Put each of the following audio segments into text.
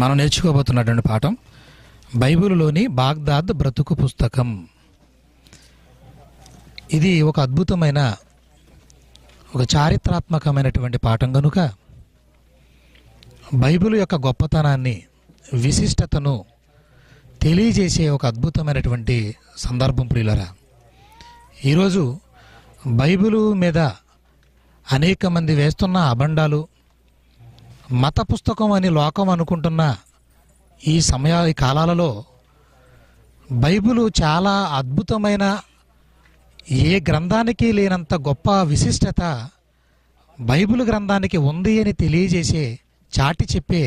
మనం నేర్చుకోబోతున్నటువంటి పాఠం బైబిల్లోని బాగ్దాద్ బ్రతుకు పుస్తకం ఇది ఒక అద్భుతమైన ఒక చారిత్రాత్మకమైనటువంటి పాఠం కనుక బైబిల్ యొక్క గొప్పతనాన్ని విశిష్టతను తెలియజేసే ఒక అద్భుతమైనటువంటి సందర్భం ప్రియులరా ఈరోజు బైబిలు మీద అనేక మంది వేస్తున్న అబండాలు మత పుస్తకం అని లోకం అనుకుంటున్న ఈ సమయ కాలాలలో బైబిలు చాలా అద్భుతమైన ఏ గ్రంథానికి లేనంత గొప్ప విశిష్టత బైబిల్ గ్రంథానికి ఉంది అని తెలియజేసే చాటి చెప్పే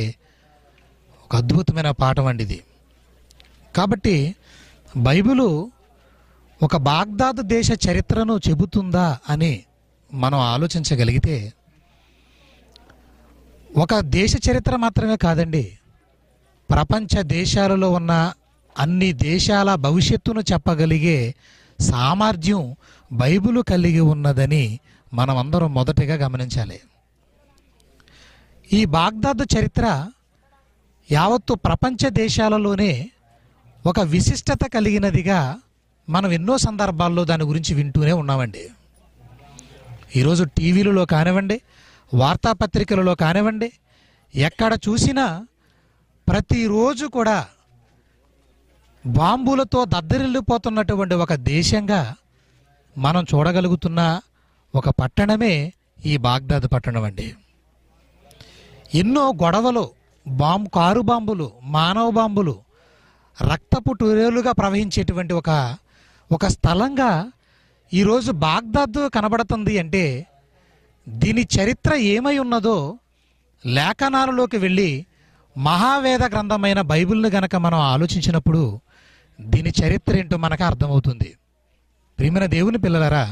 ఒక అద్భుతమైన పాఠం అండి ఇది కాబట్టి బైబిలు ఒక బాగ్దాద్ దేశ చరిత్రను చెబుతుందా అని మనం ఆలోచించగలిగితే ఒక దేశ చరిత్ర మాత్రమే కాదండి ప్రపంచ దేశాలలో ఉన్న అన్ని దేశాల భవిష్యత్తును చెప్పగలిగే సామర్థ్యం బైబిల్ కలిగి ఉన్నదని మనమందరం మొదటిగా మొదటగా గమనించాలి ఈ బాగ్దాద్ చరిత్ర యావత్తు ప్రపంచ దేశాలలోనే ఒక విశిష్టత కలిగినదిగా మనం ఎన్నో సందర్భాల్లో దాని గురించి వింటూనే ఉన్నామండి ఈరోజు టీవీలలో కానివ్వండి వార్తాపత్రికలలో కానివ్వండి ఎక్కడ చూసినా ప్రతిరోజు కూడా బాంబులతో దద్దరిల్లిపోతున్నటువంటి ఒక దేశంగా మనం చూడగలుగుతున్న ఒక పట్టణమే ఈ బాగ్దాద్ పట్టణం అండి ఎన్నో గొడవలు బాంబు కారు బాంబులు మానవ బాంబులు రక్తపు టూరేలుగా ప్రవహించేటువంటి ఒక ఒక స్థలంగా ఈరోజు బాగ్దాద్ కనబడుతుంది అంటే దీని చరిత్ర ఏమై ఉన్నదో లేఖనాలలోకి వెళ్ళి మహావేద గ్రంథమైన బైబిల్ని గనక మనం ఆలోచించినప్పుడు దీని చరిత్ర ఏంటో మనకు అర్థమవుతుంది ప్రియమైన దేవుని పిల్లలరా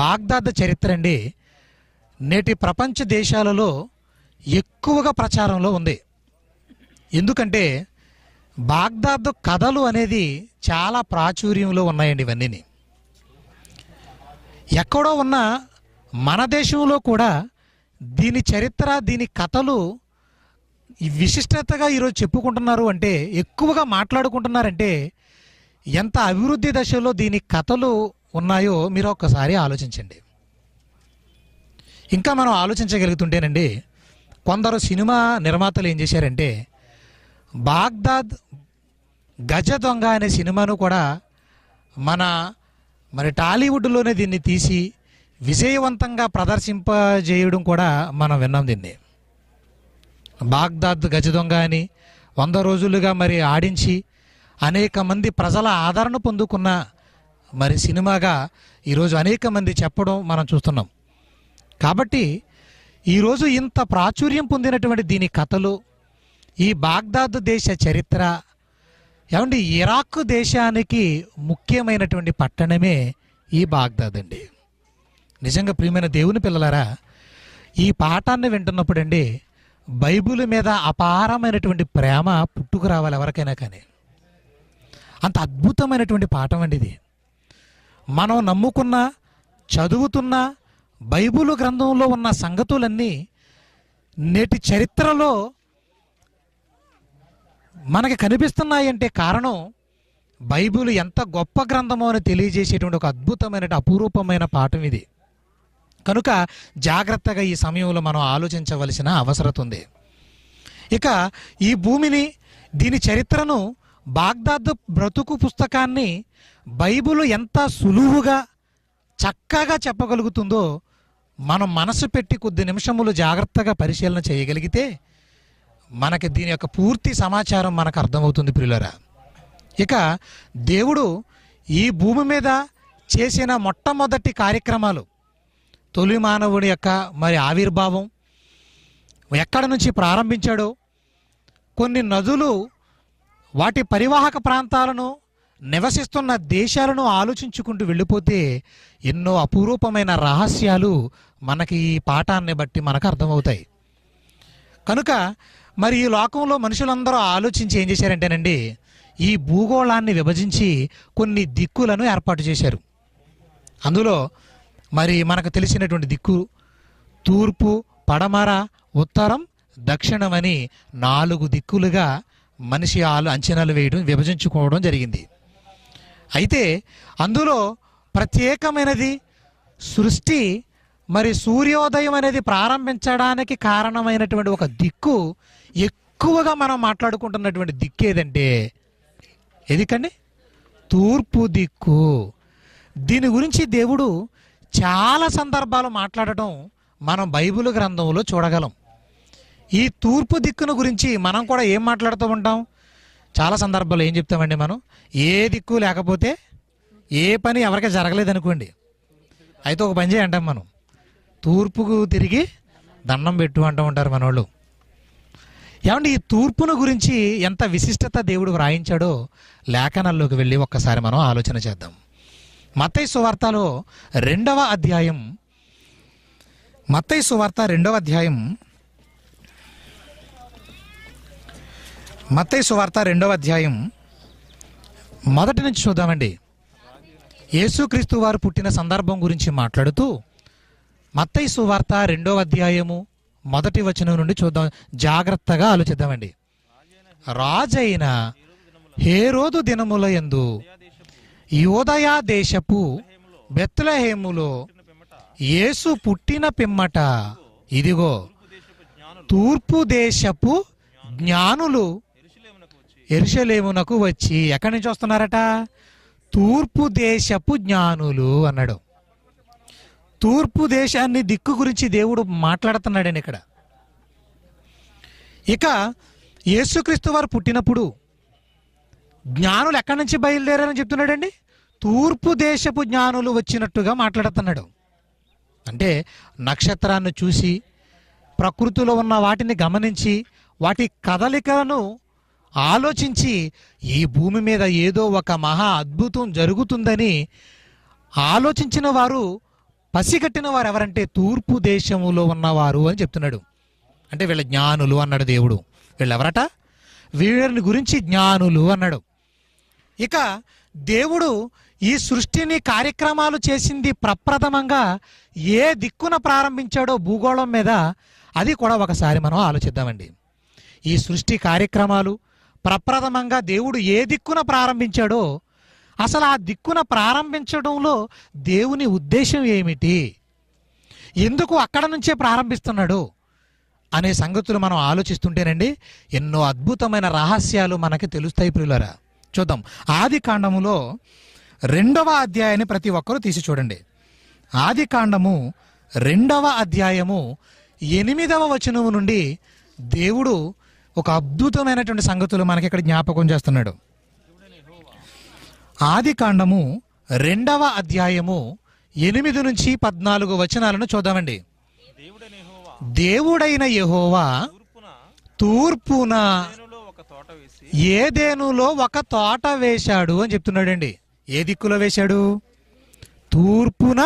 బాగ్దాద్ చరిత్ర అండి నేటి ప్రపంచ దేశాలలో ఎక్కువగా ప్రచారంలో ఉంది ఎందుకంటే బాగ్దాద్ కథలు అనేది చాలా ప్రాచుర్యంలో ఉన్నాయండి ఇవన్నీ ఎక్కడో ఉన్న మన దేశంలో కూడా దీని చరిత్ర దీని కథలు విశిష్టతగా ఈరోజు చెప్పుకుంటున్నారు అంటే ఎక్కువగా మాట్లాడుకుంటున్నారంటే ఎంత అభివృద్ధి దశలో దీని కథలు ఉన్నాయో మీరు ఒక్కసారి ఆలోచించండి ఇంకా మనం ఆలోచించగలుగుతుంటేనండి కొందరు సినిమా నిర్మాతలు ఏం చేశారంటే బాగ్దాద్ గజ దొంగ అనే సినిమాను కూడా మన మరి టాలీవుడ్లోనే దీన్ని తీసి విజయవంతంగా ప్రదర్శింపజేయడం కూడా మనం విన్నాం దీన్ని బాగ్దాద్ గజ దొంగ అని వంద రోజులుగా మరి ఆడించి అనేక మంది ప్రజల ఆదరణ పొందుకున్న మరి సినిమాగా ఈరోజు అనేక మంది చెప్పడం మనం చూస్తున్నాం కాబట్టి ఈరోజు ఇంత ప్రాచుర్యం పొందినటువంటి దీని కథలు ఈ బాగ్దాద్ దేశ చరిత్ర ఏమంటే ఇరాక్ దేశానికి ముఖ్యమైనటువంటి పట్టణమే ఈ బాగ్దాద్ అండి నిజంగా ప్రియమైన దేవుని పిల్లలారా ఈ పాఠాన్ని వింటున్నప్పుడండి బైబిల్ మీద అపారమైనటువంటి ప్రేమ పుట్టుకు రావాలి ఎవరికైనా కానీ అంత అద్భుతమైనటువంటి పాఠం అండి ఇది మనం నమ్ముకున్న చదువుతున్న బైబుల్ గ్రంథంలో ఉన్న సంగతులన్నీ నేటి చరిత్రలో మనకి కనిపిస్తున్నాయంటే కారణం బైబిల్ ఎంత గొప్ప గ్రంథమో అని తెలియజేసేటువంటి ఒక అద్భుతమైన అపురూపమైన పాఠం ఇది కనుక జాగ్రత్తగా ఈ సమయంలో మనం ఆలోచించవలసిన అవసరం ఉంది ఇక ఈ భూమిని దీని చరిత్రను బాగ్దాద్ బ్రతుకు పుస్తకాన్ని బైబుల్ ఎంత సులువుగా చక్కగా చెప్పగలుగుతుందో మనం మనసు పెట్టి కొద్ది నిమిషములు జాగ్రత్తగా పరిశీలన చేయగలిగితే మనకి దీని యొక్క పూర్తి సమాచారం మనకు అర్థమవుతుంది ప్రియులరా ఇక దేవుడు ఈ భూమి మీద చేసిన మొట్టమొదటి కార్యక్రమాలు తొలి మానవుడి యొక్క మరి ఆవిర్భావం ఎక్కడ నుంచి ప్రారంభించాడో కొన్ని నదులు వాటి పరివాహక ప్రాంతాలను నివసిస్తున్న దేశాలను ఆలోచించుకుంటూ వెళ్ళిపోతే ఎన్నో అపురూపమైన రహస్యాలు మనకి ఈ పాఠాన్ని బట్టి మనకు అర్థమవుతాయి కనుక మరి ఈ లోకంలో మనుషులందరూ ఆలోచించి ఏం చేశారంటేనండి ఈ భూగోళాన్ని విభజించి కొన్ని దిక్కులను ఏర్పాటు చేశారు అందులో మరి మనకు తెలిసినటువంటి దిక్కు తూర్పు పడమర ఉత్తరం దక్షిణం అని నాలుగు దిక్కులుగా మనిషి ఆలు అంచనాలు వేయడం విభజించుకోవడం జరిగింది అయితే అందులో ప్రత్యేకమైనది సృష్టి మరి సూర్యోదయం అనేది ప్రారంభించడానికి కారణమైనటువంటి ఒక దిక్కు ఎక్కువగా మనం మాట్లాడుకుంటున్నటువంటి దిక్కు ఏదంటే ఎందుకండి తూర్పు దిక్కు దీని గురించి దేవుడు చాలా సందర్భాలు మాట్లాడటం మనం బైబిల్ గ్రంథంలో చూడగలం ఈ తూర్పు దిక్కును గురించి మనం కూడా ఏం మాట్లాడుతూ ఉంటాం చాలా సందర్భాలు ఏం చెప్తామండి మనం ఏ దిక్కు లేకపోతే ఏ పని ఎవరికి జరగలేదు అనుకోండి అయితే ఒక పని చేయంటాం మనం తూర్పుకు తిరిగి దండం పెట్టు అంటూ ఉంటారు మనోళ్ళు ఏమంటే ఈ తూర్పును గురించి ఎంత విశిష్టత దేవుడు వ్రాయించాడో లేఖనాల్లోకి వెళ్ళి ఒక్కసారి మనం ఆలోచన చేద్దాం మత్తయి సువార్తలో రెండవ అధ్యాయం మత్తయి సువార్త రెండవ అధ్యాయం మత్తయి సువార్త రెండవ అధ్యాయం మొదటి నుంచి చూద్దామండి యేసుక్రీస్తు వారు పుట్టిన సందర్భం గురించి మాట్లాడుతూ మత్తయి సువార్త రెండవ అధ్యాయము మొదటి వచనం నుండి చూద్దాం జాగ్రత్తగా ఆలోచిద్దామండి రాజైన హేరోదు దినముల ఎందు యోదయ దేశపు బెత్లహేములో యేసు పుట్టిన పిమ్మట ఇదిగో తూర్పు దేశపు జ్ఞానులు ఎరుషలేమునకు వచ్చి ఎక్కడి నుంచి వస్తున్నారట తూర్పు దేశపు జ్ఞానులు అన్నాడు తూర్పు దేశాన్ని దిక్కు గురించి దేవుడు మాట్లాడుతున్నాడని ఇక్కడ ఇక యేసుక్రీస్తు వారు పుట్టినప్పుడు జ్ఞానులు ఎక్కడి నుంచి బయలుదేరారని చెప్తున్నాడండి తూర్పు దేశపు జ్ఞానులు వచ్చినట్టుగా మాట్లాడుతున్నాడు అంటే నక్షత్రాన్ని చూసి ప్రకృతిలో ఉన్న వాటిని గమనించి వాటి కదలికలను ఆలోచించి ఈ భూమి మీద ఏదో ఒక మహా అద్భుతం జరుగుతుందని ఆలోచించిన వారు పసిగట్టిన వారు ఎవరంటే తూర్పు దేశములో ఉన్నవారు అని చెప్తున్నాడు అంటే వీళ్ళ జ్ఞానులు అన్నాడు దేవుడు వీళ్ళెవరట వీళ్ళని గురించి జ్ఞానులు అన్నాడు ఇక దేవుడు ఈ సృష్టిని కార్యక్రమాలు చేసింది ప్రప్రథమంగా ఏ దిక్కున ప్రారంభించాడో భూగోళం మీద అది కూడా ఒకసారి మనం ఆలోచిద్దామండి ఈ సృష్టి కార్యక్రమాలు ప్రప్రథమంగా దేవుడు ఏ దిక్కున ప్రారంభించాడో అసలు ఆ దిక్కున ప్రారంభించడంలో దేవుని ఉద్దేశం ఏమిటి ఎందుకు అక్కడ నుంచే ప్రారంభిస్తున్నాడు అనే సంగతులు మనం ఆలోచిస్తుంటేనండి ఎన్నో అద్భుతమైన రహస్యాలు మనకి తెలుస్తాయి ప్రియులరా చూద్దాం ఆది కాండములో రెండవ అధ్యాయాన్ని ప్రతి ఒక్కరూ తీసి చూడండి ఆది కాండము రెండవ అధ్యాయము ఎనిమిదవ వచనము నుండి దేవుడు ఒక అద్భుతమైనటువంటి సంగతులు మనకి ఇక్కడ జ్ఞాపకం చేస్తున్నాడు ఆది కాండము రెండవ అధ్యాయము ఎనిమిది నుంచి పద్నాలుగు వచనాలను చూద్దామండి దేవుడైన యహోవా తూర్పున ఏదేనులో ఒక తోట వేశాడు అని చెప్తున్నాడండి ఏ దిక్కులో వేశాడు తూర్పున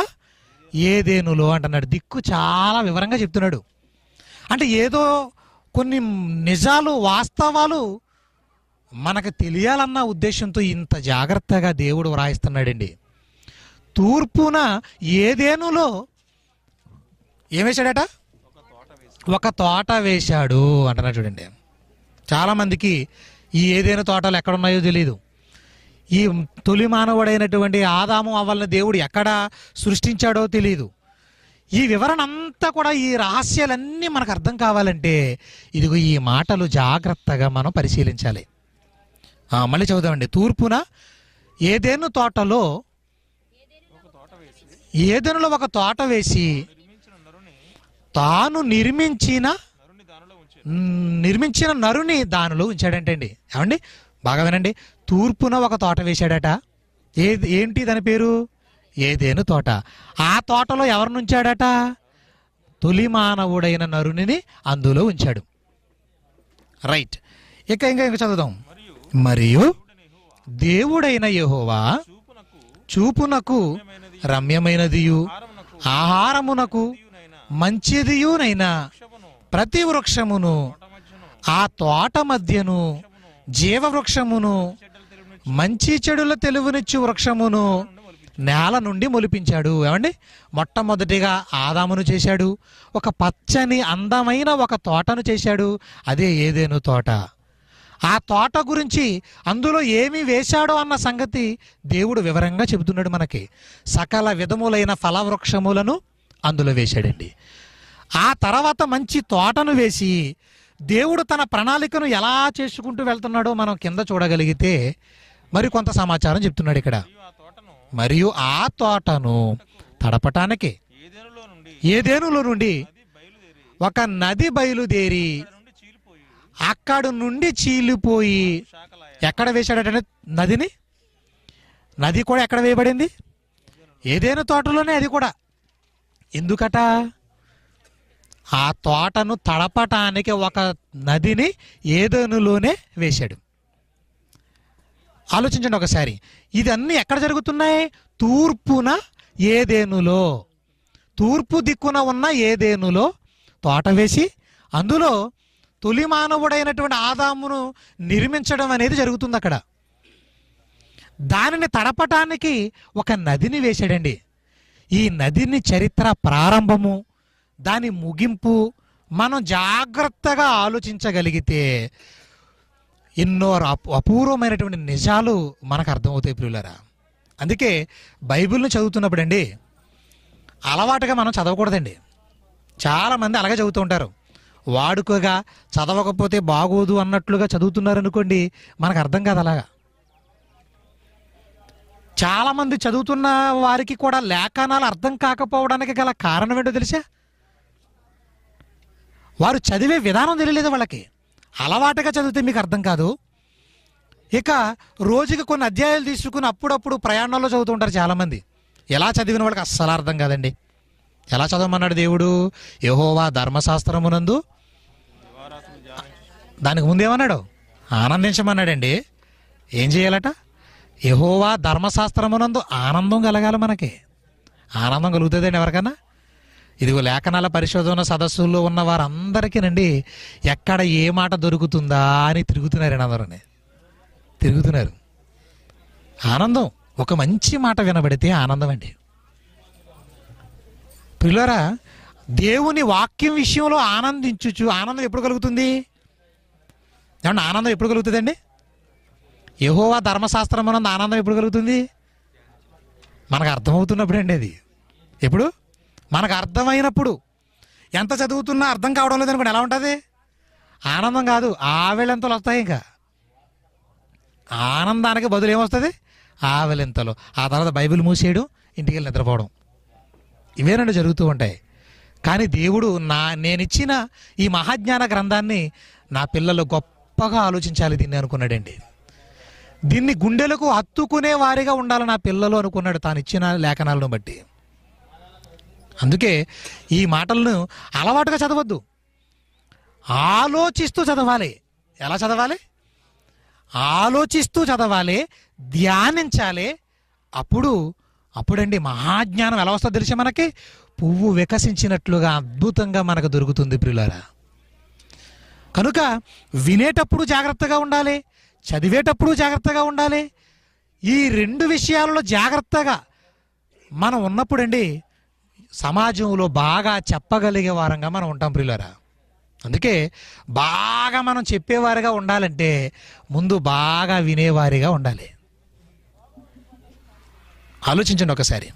ఏదేనులో అంటున్నాడు దిక్కు చాలా వివరంగా చెప్తున్నాడు అంటే ఏదో కొన్ని నిజాలు వాస్తవాలు మనకు తెలియాలన్న ఉద్దేశంతో ఇంత జాగ్రత్తగా దేవుడు వ్రాయిస్తున్నాడండి తూర్పున ఏదేనులో ఏమేశాడట ఒక తోట వేశాడు అంటున్నాడు చూడండి చాలామందికి ఈ ఏదైనా తోటలు ఎక్కడున్నాయో తెలియదు ఈ తొలి మానవుడైనటువంటి ఆదాము అవ్వాలని దేవుడు ఎక్కడ సృష్టించాడో తెలియదు ఈ వివరణ అంతా కూడా ఈ రహస్యాలన్నీ మనకు అర్థం కావాలంటే ఇదిగో ఈ మాటలు జాగ్రత్తగా మనం పరిశీలించాలి మళ్ళీ చదువుదామండి తూర్పున ఏదేను తోటలో ఏదేనులో ఒక తోట వేసి తాను నిర్మించిన నిర్మించిన నరుని దానిలో ఉంచాడంటండి ఏమండి బాగా వినండి తూర్పున ఒక తోట వేశాడట ఏ ఏంటి దాని పేరు ఏదేను తోట ఆ తోటలో ఎవరు ఉంచాడట తొలి మానవుడైన నరునిని అందులో ఉంచాడు రైట్ ఇక ఇంకా ఇంకా చదువుదాం మరియు దేవుడైన యహోవా చూపునకు రమ్యమైనదియు ఆహారమునకు మంచిదియునైనా ప్రతి వృక్షమును ఆ తోట మధ్యను జీవవృక్షమును మంచి చెడుల తెలివినిచ్చు వృక్షమును నేల నుండి మొలిపించాడు ఏమండి మొట్టమొదటిగా ఆదామును చేశాడు ఒక పచ్చని అందమైన ఒక తోటను చేశాడు అదే ఏదేను తోట ఆ తోట గురించి అందులో ఏమి వేశాడో అన్న సంగతి దేవుడు వివరంగా చెబుతున్నాడు మనకి సకల విధములైన ఫలవృక్షములను అందులో వేశాడండి ఆ తర్వాత మంచి తోటను వేసి దేవుడు తన ప్రణాళికను ఎలా చేసుకుంటూ వెళ్తున్నాడో మనం కింద చూడగలిగితే మరి కొంత సమాచారం చెప్తున్నాడు ఇక్కడ మరియు ఆ తోటను తడపటానికి ఏదేనులో నుండి ఒక నది బయలుదేరి అక్కడి నుండి చీలిపోయి ఎక్కడ వేశాడటనే నదిని నది కూడా ఎక్కడ వేయబడింది ఏదైనా తోటలోనే అది కూడా ఎందుకట ఆ తోటను తడపటానికి ఒక నదిని ఏదోనులోనే వేశాడు ఆలోచించండి ఒకసారి ఇదన్నీ ఎక్కడ జరుగుతున్నాయి తూర్పున ఏదేనులో తూర్పు దిక్కున ఉన్న ఏదేనులో తోట వేసి అందులో తొలి మానవుడైనటువంటి ఆదామును నిర్మించడం అనేది జరుగుతుంది అక్కడ దానిని తడపటానికి ఒక నదిని వేశాడండి ఈ నదిని చరిత్ర ప్రారంభము దాని ముగింపు మనం జాగ్రత్తగా ఆలోచించగలిగితే ఎన్నో అపూర్వమైనటువంటి నిజాలు మనకు అర్థమవుతాయి పిల్లలరా అందుకే బైబిల్ని చదువుతున్నప్పుడు అండి అలవాటుగా మనం చదవకూడదండి చాలామంది అలాగే చదువుతూ ఉంటారు వాడుకగా చదవకపోతే బాగోదు అన్నట్లుగా చదువుతున్నారనుకోండి మనకు అర్థం కాదు అలాగా చాలామంది చదువుతున్న వారికి కూడా లేఖనాలు అర్థం కాకపోవడానికి గల కారణం ఏంటో తెలుసా వారు చదివే విధానం తెలియలేదు వాళ్ళకి అలవాటుగా చదివితే మీకు అర్థం కాదు ఇక రోజుకి కొన్ని అధ్యాయాలు తీసుకుని అప్పుడప్పుడు ప్రయాణంలో చదువుతుంటారు చాలామంది ఎలా చదివిన వాళ్ళకి అస్సలు అర్థం కాదండి ఎలా చదవమన్నాడు దేవుడు యహోవా ధర్మశాస్త్రమునందు దానికి ముందేమన్నాడు ఆనందించమన్నాడండి ఏం చేయాలట యహోవా ధర్మశాస్త్రమునందు ఆనందం కలగాలి మనకి ఆనందం కలుగుతుందండి ఎవరికన్నా ఇదిగో లేఖనాల పరిశోధన సదస్సుల్లో ఉన్న వారందరికీనండి ఎక్కడ ఏ మాట దొరుకుతుందా అని తిరుగుతున్నారండి అందరూ తిరుగుతున్నారు ఆనందం ఒక మంచి మాట వినబడితే ఆనందం అండి పిల్లరా దేవుని వాక్యం విషయంలో ఆనందించుచు ఆనందం ఎప్పుడు కలుగుతుంది ఏమన్నా ఆనందం ఎప్పుడు కలుగుతుందండి యహోవా ధర్మశాస్త్రం ఆనందం ఎప్పుడు కలుగుతుంది మనకు అర్థమవుతున్నప్పుడు అండి అది ఎప్పుడు మనకు అర్థమైనప్పుడు ఎంత చదువుతున్నా అర్థం కావడం లేదు అనుకోండి ఎలా ఉంటుంది ఆనందం కాదు ఆవిలింతలు వస్తాయి ఇంకా ఆనందానికి బదులు ఏమొస్తుంది ఆవిలింతలు ఆ తర్వాత బైబిల్ మూసేయడం ఇంటికి వెళ్ళి నిద్రపోవడం ఇవే రెండు జరుగుతూ ఉంటాయి కానీ దేవుడు నా నేనిచ్చిన ఈ మహాజ్ఞాన గ్రంథాన్ని నా పిల్లలు గొప్పగా ఆలోచించాలి దీన్ని అనుకున్నాడండి దీన్ని గుండెలకు హత్తుకునే వారిగా ఉండాలి నా పిల్లలు అనుకున్నాడు తాను ఇచ్చిన లేఖనాలను బట్టి అందుకే ఈ మాటలను అలవాటుగా చదవద్దు ఆలోచిస్తూ చదవాలి ఎలా చదవాలి ఆలోచిస్తూ చదవాలి ధ్యానించాలి అప్పుడు అప్పుడండి మహాజ్ఞానం ఎలా వస్తుందో తెలిసి మనకి పువ్వు వికసించినట్లుగా అద్భుతంగా మనకు దొరుకుతుంది ప్రియులారా కనుక వినేటప్పుడు జాగ్రత్తగా ఉండాలి చదివేటప్పుడు జాగ్రత్తగా ఉండాలి ఈ రెండు విషయాలలో జాగ్రత్తగా మనం ఉన్నప్పుడండి సమాజంలో బాగా చెప్పగలిగే వారంగా మనం ఉంటాం ప్రియులరా అందుకే బాగా మనం చెప్పేవారిగా ఉండాలంటే ముందు బాగా వినేవారిగా ఉండాలి ఆలోచించండి ఒకసారి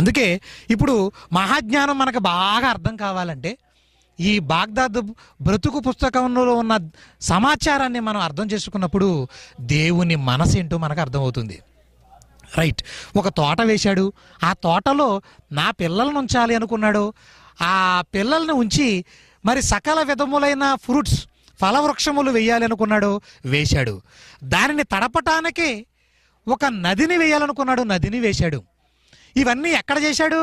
అందుకే ఇప్పుడు మహాజ్ఞానం మనకు బాగా అర్థం కావాలంటే ఈ బాగ్దాద్ బ్రతుకు పుస్తకంలో ఉన్న సమాచారాన్ని మనం అర్థం చేసుకున్నప్పుడు దేవుని మనసు ఏంటో మనకు అర్థమవుతుంది రైట్ ఒక తోట వేశాడు ఆ తోటలో నా పిల్లలను ఉంచాలి అనుకున్నాడు ఆ పిల్లల్ని ఉంచి మరి సకల విధములైన ఫ్రూట్స్ ఫలవృక్షములు వేయాలి అనుకున్నాడు వేశాడు దానిని తడపటానికి ఒక నదిని వేయాలనుకున్నాడు నదిని వేశాడు ఇవన్నీ ఎక్కడ చేశాడు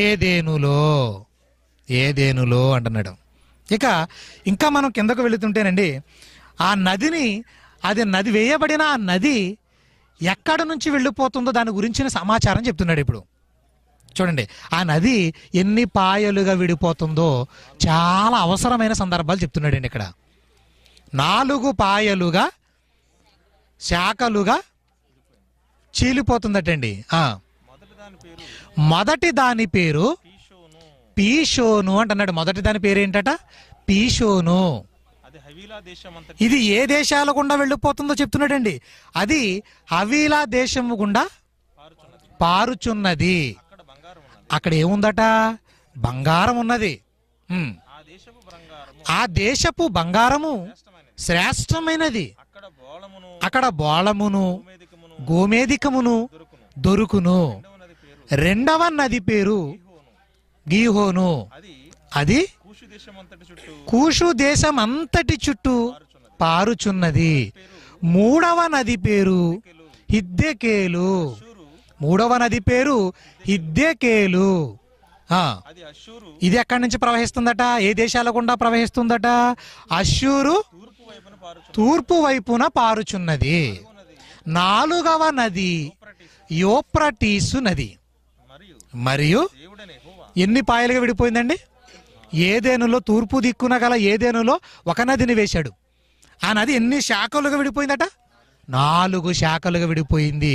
ఏదేనులో ఏదేనులో అంటున్నాడు ఇక ఇంకా మనం కిందకు వెళుతుంటేనండి ఆ నదిని అది నది వేయబడిన ఆ నది ఎక్కడ నుంచి వెళ్ళిపోతుందో దాని గురించిన సమాచారం చెప్తున్నాడు ఇప్పుడు చూడండి ఆ నది ఎన్ని పాయలుగా విడిపోతుందో చాలా అవసరమైన సందర్భాలు చెప్తున్నాడండి ఇక్కడ నాలుగు పాయలుగా శాఖలుగా చీలిపోతుందటండి మొదటి దాని పేరు పీషోను అంటున్నాడు మొదటి దాని పేరు ఏంటట పీషోను ఇది ఏ దేశాల గుండా వెళ్ళిపోతుందో చెప్తున్నాడండి అది హవీలా దేశం గుండా పారుచున్నది అక్కడ ఏముందట బంగారం ఉన్నది ఆ దేశపు బంగారము శ్రేష్టమైనది అక్కడ బోళమును గోమేధికమును దొరుకును రెండవ నది పేరు గీహోను అది కూషు దేశం అంతటి చుట్టూ పారుచున్నది మూడవ నది పేరు హిద్దెకేలు మూడవ నది పేరు హిద్దెకేలు ఇది ఎక్కడి నుంచి ప్రవహిస్తుందట ఏ దేశాల గుండా ప్రవహిస్తుందట అశ్యూరు తూర్పు వైపున పారుచున్నది నాలుగవ నది యోప్రటీసు నది మరియు ఎన్ని పాయలుగా విడిపోయిందండి ఏదేనులో తూర్పు దిక్కున గల ఏదేనులో ఒక నదిని వేశాడు ఆ నది ఎన్ని శాఖలుగా విడిపోయిందట నాలుగు శాఖలుగా విడిపోయింది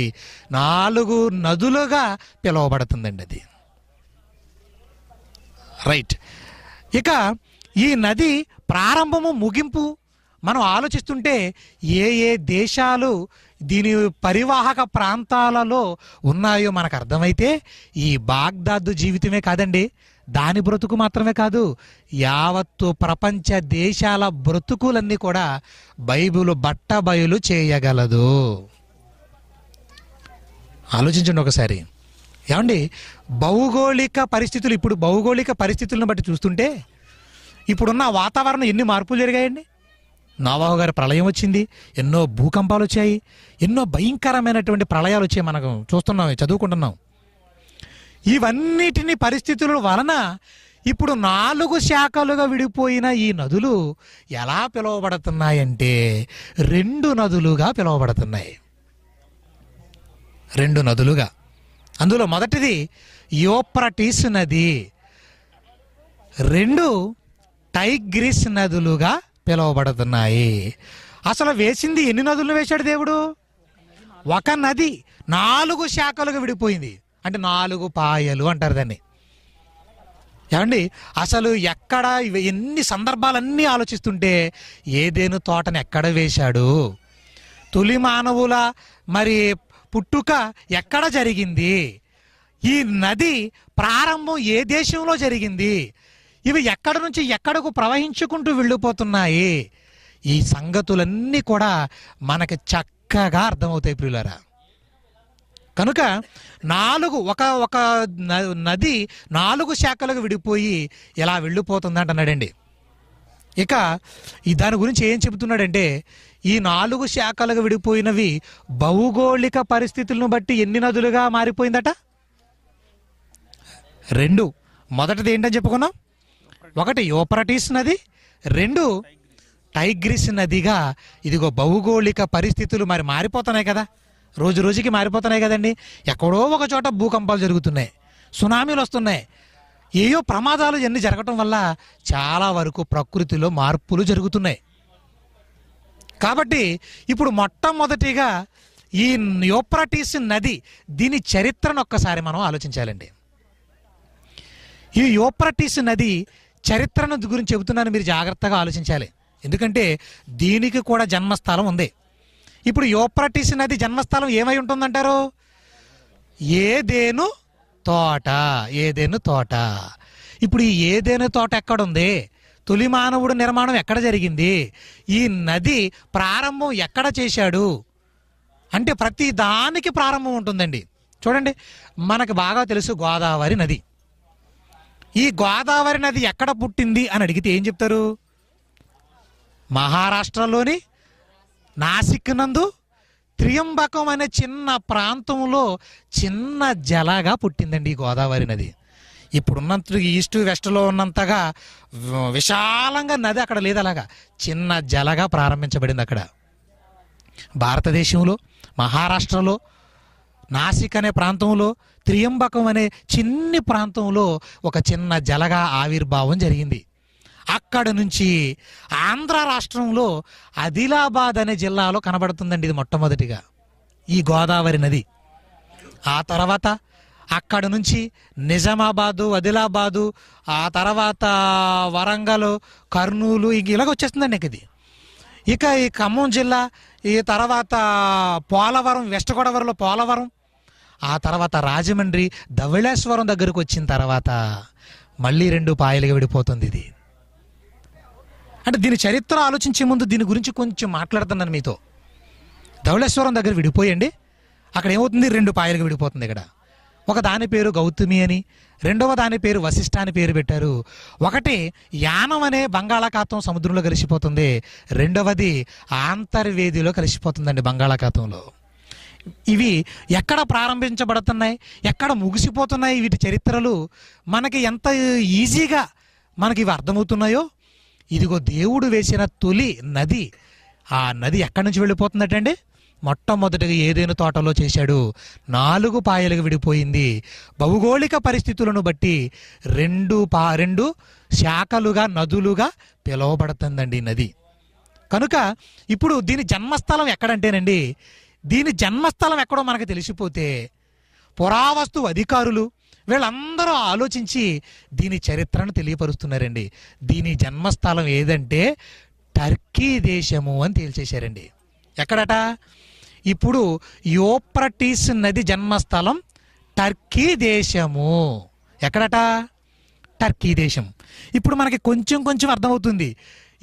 నాలుగు నదులుగా పిలువబడుతుందండి అది రైట్ ఇక ఈ నది ప్రారంభము ముగింపు మనం ఆలోచిస్తుంటే ఏ ఏ దేశాలు దీని పరివాహక ప్రాంతాలలో ఉన్నాయో మనకు అర్థమైతే ఈ బాగ్దాద్ జీవితమే కాదండి దాని బ్రతుకు మాత్రమే కాదు యావత్తు ప్రపంచ దేశాల బ్రతుకులన్నీ కూడా బట్ట బట్టబయలు చేయగలదు ఆలోచించండి ఒకసారి ఏమండి భౌగోళిక పరిస్థితులు ఇప్పుడు భౌగోళిక పరిస్థితులను బట్టి చూస్తుంటే ఇప్పుడున్న వాతావరణం ఎన్ని మార్పులు జరిగాయండి నావాహు గారి ప్రళయం వచ్చింది ఎన్నో భూకంపాలు వచ్చాయి ఎన్నో భయంకరమైనటువంటి ప్రళయాలు వచ్చాయి మనకు చూస్తున్నాం చదువుకుంటున్నాం ఇవన్నిటిని పరిస్థితుల వలన ఇప్పుడు నాలుగు శాఖలుగా విడిపోయిన ఈ నదులు ఎలా పిలువబడుతున్నాయంటే రెండు నదులుగా పిలువబడుతున్నాయి రెండు నదులుగా అందులో మొదటిది యోప్రటీస్ నది రెండు టైగ్రిస్ నదులుగా పిలువబడుతున్నాయి అసలు వేసింది ఎన్ని నదులు వేశాడు దేవుడు ఒక నది నాలుగు శాఖలుగా విడిపోయింది అంటే నాలుగు పాయలు అంటారు దాన్ని ఏమండి అసలు ఎక్కడ ఎన్ని సందర్భాలన్నీ ఆలోచిస్తుంటే ఏదేను తోటను ఎక్కడ వేశాడు తొలి మానవుల మరి పుట్టుక ఎక్కడ జరిగింది ఈ నది ప్రారంభం ఏ దేశంలో జరిగింది ఇవి ఎక్కడ నుంచి ఎక్కడకు ప్రవహించుకుంటూ వెళ్ళిపోతున్నాయి ఈ సంగతులన్నీ కూడా మనకి చక్కగా అర్థమవుతాయి ప్రియులరా కనుక నాలుగు ఒక ఒక నది నాలుగు శాఖలకు విడిపోయి ఇలా వెళ్ళిపోతుంది అంటున్నాడండి ఇక ఈ దాని గురించి ఏం చెబుతున్నాడంటే ఈ నాలుగు శాఖలకు విడిపోయినవి భౌగోళిక పరిస్థితులను బట్టి ఎన్ని నదులుగా మారిపోయిందట రెండు మొదటిది ఏంటని చెప్పుకున్నాం ఒకటి యోపరటీస్ నది రెండు టైగ్రిస్ నదిగా ఇదిగో భౌగోళిక పరిస్థితులు మరి మారిపోతున్నాయి కదా రోజు రోజుకి మారిపోతున్నాయి కదండి ఎక్కడో ఒక చోట భూకంపాలు జరుగుతున్నాయి సునామీలు వస్తున్నాయి ఏయో ప్రమాదాలు ఎన్ని జరగటం వల్ల చాలా వరకు ప్రకృతిలో మార్పులు జరుగుతున్నాయి కాబట్టి ఇప్పుడు మొట్టమొదటిగా ఈ యోప్రాటీస్ నది దీని చరిత్రను ఒక్కసారి మనం ఆలోచించాలండి ఈ యూప్రటీస్ నది చరిత్రను గురించి చెబుతున్నాను మీరు జాగ్రత్తగా ఆలోచించాలి ఎందుకంటే దీనికి కూడా జన్మస్థలం ఉంది ఇప్పుడు యూప్రటిస్ నది జన్మస్థలం ఏమై ఉంటుందంటారు ఏదేను తోట ఏదేను తోట ఇప్పుడు ఈ ఏదేను తోట ఎక్కడుంది తొలి మానవుడు నిర్మాణం ఎక్కడ జరిగింది ఈ నది ప్రారంభం ఎక్కడ చేశాడు అంటే ప్రతి దానికి ప్రారంభం ఉంటుందండి చూడండి మనకు బాగా తెలుసు గోదావరి నది ఈ గోదావరి నది ఎక్కడ పుట్టింది అని అడిగితే ఏం చెప్తారు మహారాష్ట్రలోని నాసిక్ నందు త్రియంబకం అనే చిన్న ప్రాంతంలో చిన్న జలాగా పుట్టిందండి ఈ గోదావరి నది ఇప్పుడున్నంత ఈస్ట్ వెస్ట్లో ఉన్నంతగా విశాలంగా నది అక్కడ లేదు అలాగా చిన్న జలగా ప్రారంభించబడింది అక్కడ భారతదేశంలో మహారాష్ట్రలో నాసిక్ అనే ప్రాంతంలో త్రియంబకం అనే చిన్ని ప్రాంతంలో ఒక చిన్న జలగా ఆవిర్భావం జరిగింది అక్కడ నుంచి ఆంధ్ర రాష్ట్రంలో ఆదిలాబాద్ అనే జిల్లాలో కనబడుతుందండి ఇది మొట్టమొదటిగా ఈ గోదావరి నది ఆ తర్వాత అక్కడ నుంచి నిజామాబాదు ఆదిలాబాదు ఆ తర్వాత వరంగల్ కర్నూలు ఇలాగ వచ్చేస్తుందండి ఇది ఇక ఈ ఖమ్మం జిల్లా ఈ తర్వాత పోలవరం వెస్ట్ గోదావరిలో పోలవరం ఆ తర్వాత రాజమండ్రి ధవళేశ్వరం దగ్గరకు వచ్చిన తర్వాత మళ్ళీ రెండు పాయలుగా విడిపోతుంది ఇది అంటే దీని చరిత్ర ఆలోచించే ముందు దీని గురించి కొంచెం మాట్లాడుతున్నాను మీతో ధవళేశ్వరం దగ్గర విడిపోయండి అక్కడ ఏమవుతుంది రెండు పాయలుగా విడిపోతుంది ఇక్కడ ఒక దాని పేరు గౌతమి అని రెండవ దాని పేరు వశిష్ఠ అని పేరు పెట్టారు ఒకటి యానం అనే బంగాళాఖాతం సముద్రంలో కలిసిపోతుంది రెండవది ఆంతర్వేదిలో కలిసిపోతుందండి బంగాళాఖాతంలో ఇవి ఎక్కడ ప్రారంభించబడుతున్నాయి ఎక్కడ ముగిసిపోతున్నాయి వీటి చరిత్రలు మనకి ఎంత ఈజీగా మనకి ఇవి అర్థమవుతున్నాయో ఇదిగో దేవుడు వేసిన తొలి నది ఆ నది ఎక్కడి నుంచి వెళ్ళిపోతుందటండి మొట్టమొదటిగా ఏదైనా తోటలో చేశాడు నాలుగు పాయలుగా విడిపోయింది భౌగోళిక పరిస్థితులను బట్టి రెండు పా రెండు శాఖలుగా నదులుగా పిలువబడుతుందండి నది కనుక ఇప్పుడు దీని జన్మస్థలం ఎక్కడంటేనండి దీని జన్మస్థలం ఎక్కడో మనకు తెలిసిపోతే పురావస్తు అధికారులు వీళ్ళందరూ ఆలోచించి దీని చరిత్రను తెలియపరుస్తున్నారండి దీని జన్మస్థలం ఏదంటే టర్కీ దేశము అని తేల్చేశారండి ఎక్కడట ఇప్పుడు యోప్రటీస్ నది జన్మస్థలం టర్కీ దేశము ఎక్కడట టర్కీ దేశం ఇప్పుడు మనకి కొంచెం కొంచెం అర్థమవుతుంది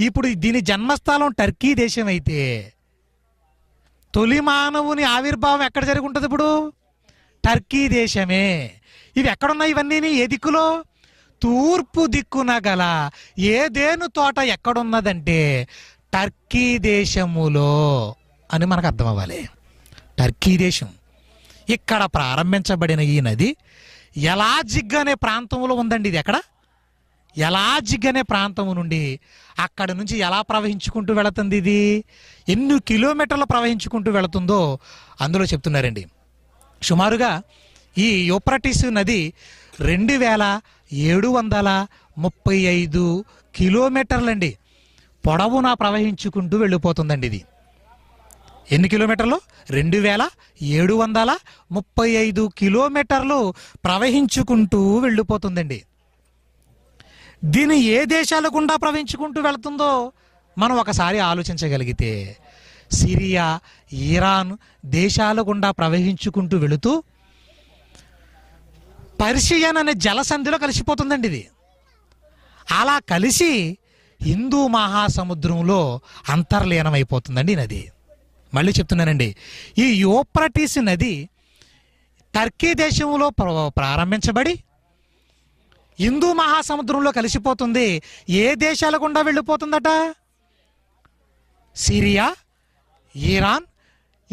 ఇప్పుడు దీని జన్మస్థలం టర్కీ దేశం అయితే తొలి మానవుని ఆవిర్భావం ఎక్కడ జరుగుంటుంది ఇప్పుడు టర్కీ దేశమే ఇవి ఎక్కడున్నాయి ఇవన్నీ ఏ దిక్కులో తూర్పు దిక్కున గల ఏదేను తోట ఎక్కడున్నదంటే టర్కీ దేశములో అని మనకు అర్థం అవ్వాలి టర్కీ దేశం ఇక్కడ ప్రారంభించబడిన ఈ నది ఎలాజిగ్ అనే ప్రాంతంలో ఉందండి ఇది ఎక్కడ ఎలాజిగ్ అనే ప్రాంతము నుండి అక్కడ నుంచి ఎలా ప్రవహించుకుంటూ వెళుతుంది ఇది ఎన్ని కిలోమీటర్లు ప్రవహించుకుంటూ వెళుతుందో అందులో చెప్తున్నారండి సుమారుగా ఈ యూప్రటిస్ నది రెండు వేల ఏడు వందల ముప్పై ఐదు కిలోమీటర్లండి పొడవున ప్రవహించుకుంటూ వెళ్ళిపోతుందండి ఇది ఎన్ని కిలోమీటర్లు రెండు వేల ఏడు వందల ముప్పై ఐదు కిలోమీటర్లు ప్రవహించుకుంటూ వెళ్ళిపోతుందండి దీన్ని ఏ దేశాల గుండా ప్రవహించుకుంటూ వెళుతుందో మనం ఒకసారి ఆలోచించగలిగితే సిరియా ఇరాన్ దేశాల గుండా ప్రవహించుకుంటూ వెళుతూ పర్షియన్ అనే జలసంధిలో కలిసిపోతుందండి ఇది అలా కలిసి హిందూ మహాసముద్రంలో అంతర్లీనమైపోతుందండి నది మళ్ళీ చెప్తున్నానండి ఈ యోప్రటీస్ నది టర్కీ దేశంలో ప్రారంభించబడి హిందూ మహాసముద్రంలో కలిసిపోతుంది ఏ దేశాల గుండా వెళ్ళిపోతుందట సిరియా ఇరాన్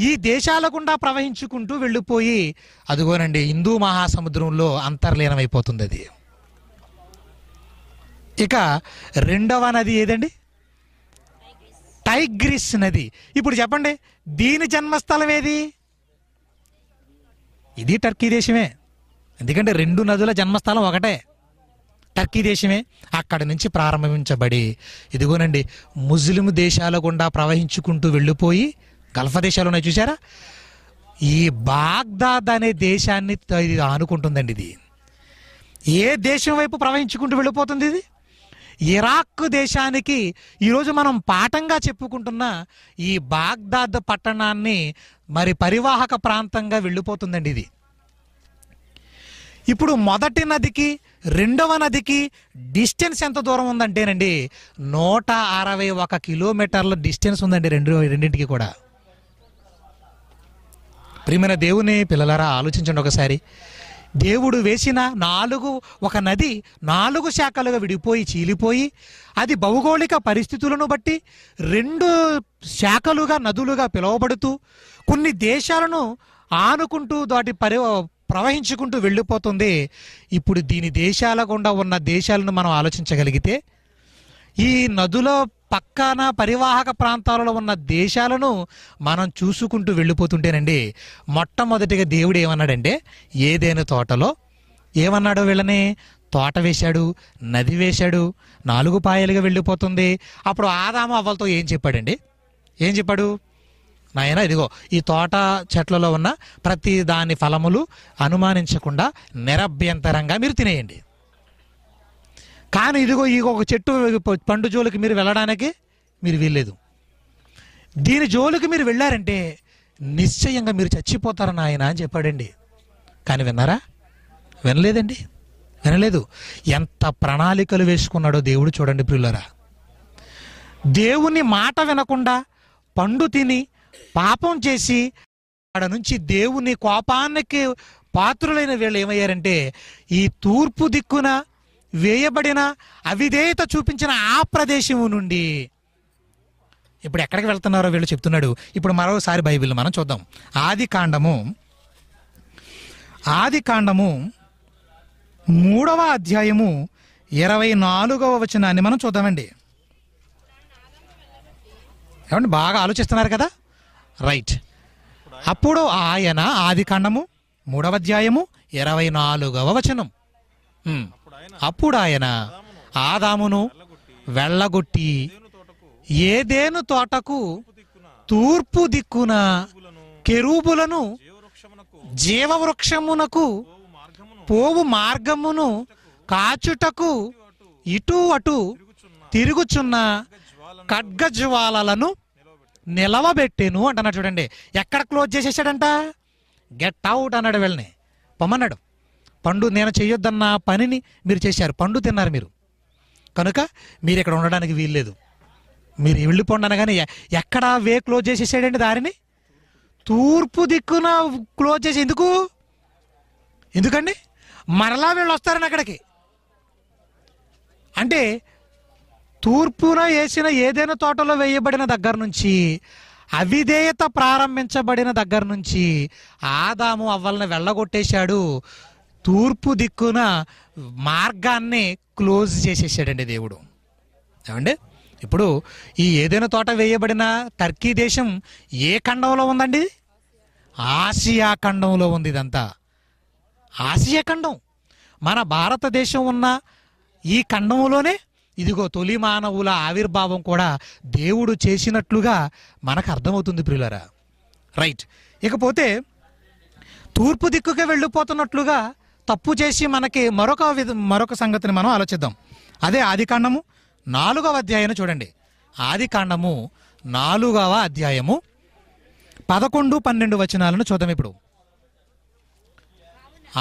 ఈ దేశాల గుండా ప్రవహించుకుంటూ వెళ్ళిపోయి అదిగోనండి హిందూ మహాసముద్రంలో అంతర్లీనమైపోతుంది అది ఇక రెండవ నది ఏదండి టైగ్రిస్ నది ఇప్పుడు చెప్పండి దీని జన్మస్థలం ఏది ఇది టర్కీ దేశమే ఎందుకంటే రెండు నదుల జన్మస్థలం ఒకటే టర్కీ దేశమే అక్కడి నుంచి ప్రారంభించబడి ఇదిగోనండి ముస్లిం దేశాల గుండా ప్రవహించుకుంటూ వెళ్ళిపోయి గల్ఫ్ దేశాలు ఉన్నాయి చూసారా ఈ బాగ్దాద్ అనే దేశాన్ని ఆనుకుంటుందండి ఇది ఏ దేశం వైపు ప్రవహించుకుంటూ వెళ్ళిపోతుంది ఇది ఇరాక్ దేశానికి ఈరోజు మనం పాఠంగా చెప్పుకుంటున్న ఈ బాగ్దాద్ పట్టణాన్ని మరి పరివాహక ప్రాంతంగా వెళ్ళిపోతుందండి ఇది ఇప్పుడు మొదటి నదికి రెండవ నదికి డిస్టెన్స్ ఎంత దూరం ఉందంటేనండి నూట అరవై ఒక కిలోమీటర్ల డిస్టెన్స్ ఉందండి రెండు రెండింటికి కూడా ప్రియమైన దేవుని పిల్లలారా ఆలోచించండి ఒకసారి దేవుడు వేసిన నాలుగు ఒక నది నాలుగు శాఖలుగా విడిపోయి చీలిపోయి అది భౌగోళిక పరిస్థితులను బట్టి రెండు శాఖలుగా నదులుగా పిలువబడుతూ కొన్ని దేశాలను ఆనుకుంటూ వాటి పరి ప్రవహించుకుంటూ వెళ్ళిపోతుంది ఇప్పుడు దీని దేశాల గుండా ఉన్న దేశాలను మనం ఆలోచించగలిగితే ఈ నదుల పక్కాన పరివాహక ప్రాంతాలలో ఉన్న దేశాలను మనం చూసుకుంటూ వెళ్ళిపోతుంటేనండి మొట్టమొదటిగా దేవుడు ఏమన్నాడంటే ఏదైనా తోటలో ఏమన్నాడో వీళ్ళని తోట వేశాడు నది వేశాడు నాలుగు పాయలుగా వెళ్ళిపోతుంది అప్పుడు ఆదాము అవ్వలతో ఏం చెప్పాడండి ఏం చెప్పాడు నాయన ఇదిగో ఈ తోట చెట్లలో ఉన్న ప్రతి దాని ఫలములు అనుమానించకుండా నిరభ్యంతరంగా మీరు తినేయండి కానీ ఇదిగో ఈ ఒక చెట్టు పండు జోలికి మీరు వెళ్ళడానికి మీరు వెళ్ళలేదు దీని జోలికి మీరు వెళ్ళారంటే నిశ్చయంగా మీరు చచ్చిపోతారని ఆయన అని చెప్పాడండి కానీ విన్నారా వినలేదండి వినలేదు ఎంత ప్రణాళికలు వేసుకున్నాడో దేవుడు చూడండి ప్రియులరా దేవుని మాట వినకుండా పండు తిని పాపం చేసి అక్కడ నుంచి దేవుని కోపానికి పాత్రులైన వీళ్ళు ఏమయ్యారంటే ఈ తూర్పు దిక్కున వేయబడిన అవిధేయత చూపించిన ఆ ప్రదేశము నుండి ఇప్పుడు ఎక్కడికి వెళ్తున్నారో వీళ్ళు చెప్తున్నాడు ఇప్పుడు మరోసారి బైబిల్ మనం చూద్దాం ఆది కాండము ఆది కాండము మూడవ అధ్యాయము ఇరవై నాలుగవ వచనాన్ని మనం చూద్దామండి ఏమండి బాగా ఆలోచిస్తున్నారు కదా రైట్ అప్పుడు ఆయన ఆది కాండము మూడవ అధ్యాయము ఇరవై నాలుగవ వచనం అప్పుడు ఆయన ఆదామును వెళ్ళగొట్టి ఏదేను తోటకు తూర్పు దిక్కున కెరూబులను జీవవృక్షమునకు పోవు మార్గమును కాచుటకు ఇటు అటు తిరుగుచున్న ఖడ్గజ్వాలలను నిలవబెట్టెను అంటున్నాడు చూడండి ఎక్కడ క్లోజ్ చేసేసాడంట గెట్ అవుట్ అన్నాడు వెళ్ళని పొమ్మన్నాడు పండు నేను చేయొద్దన్న పనిని మీరు చేశారు పండు తిన్నారు మీరు కనుక మీరు ఇక్కడ ఉండడానికి వీల్లేదు మీరు వెళ్ళిపోండి అనగానే ఎక్కడ వే క్లోజ్ చేసేసాడండి దారిని తూర్పు దిక్కున క్లోజ్ చేసి ఎందుకు ఎందుకండి మరలా వీళ్ళు వస్తారని అక్కడికి అంటే తూర్పున వేసిన ఏదైనా తోటలో వేయబడిన దగ్గర నుంచి అవిధేయత ప్రారంభించబడిన దగ్గర నుంచి ఆదాము అవ్వల్ని వెళ్ళగొట్టేశాడు తూర్పు దిక్కున మార్గాన్ని క్లోజ్ చేసేసాడండి దేవుడు ఏమండి ఇప్పుడు ఈ ఏదైనా తోట వేయబడిన టర్కీ దేశం ఏ ఖండంలో ఉందండి ఆసియా ఖండంలో ఉంది ఇదంతా ఆసియా ఖండం మన భారతదేశం ఉన్న ఈ ఖండంలోనే ఇదిగో తొలి మానవుల ఆవిర్భావం కూడా దేవుడు చేసినట్లుగా మనకు అర్థమవుతుంది ప్రియులరా రైట్ ఇకపోతే తూర్పు దిక్కుకే వెళ్ళిపోతున్నట్లుగా తప్పు చేసి మనకి మరొక మరొక సంగతిని మనం ఆలోచిద్దాం అదే ఆది కాండము నాలుగవ అధ్యాయం చూడండి ఆది కాండము నాలుగవ అధ్యాయము పదకొండు పన్నెండు వచనాలను చూద్దాం ఇప్పుడు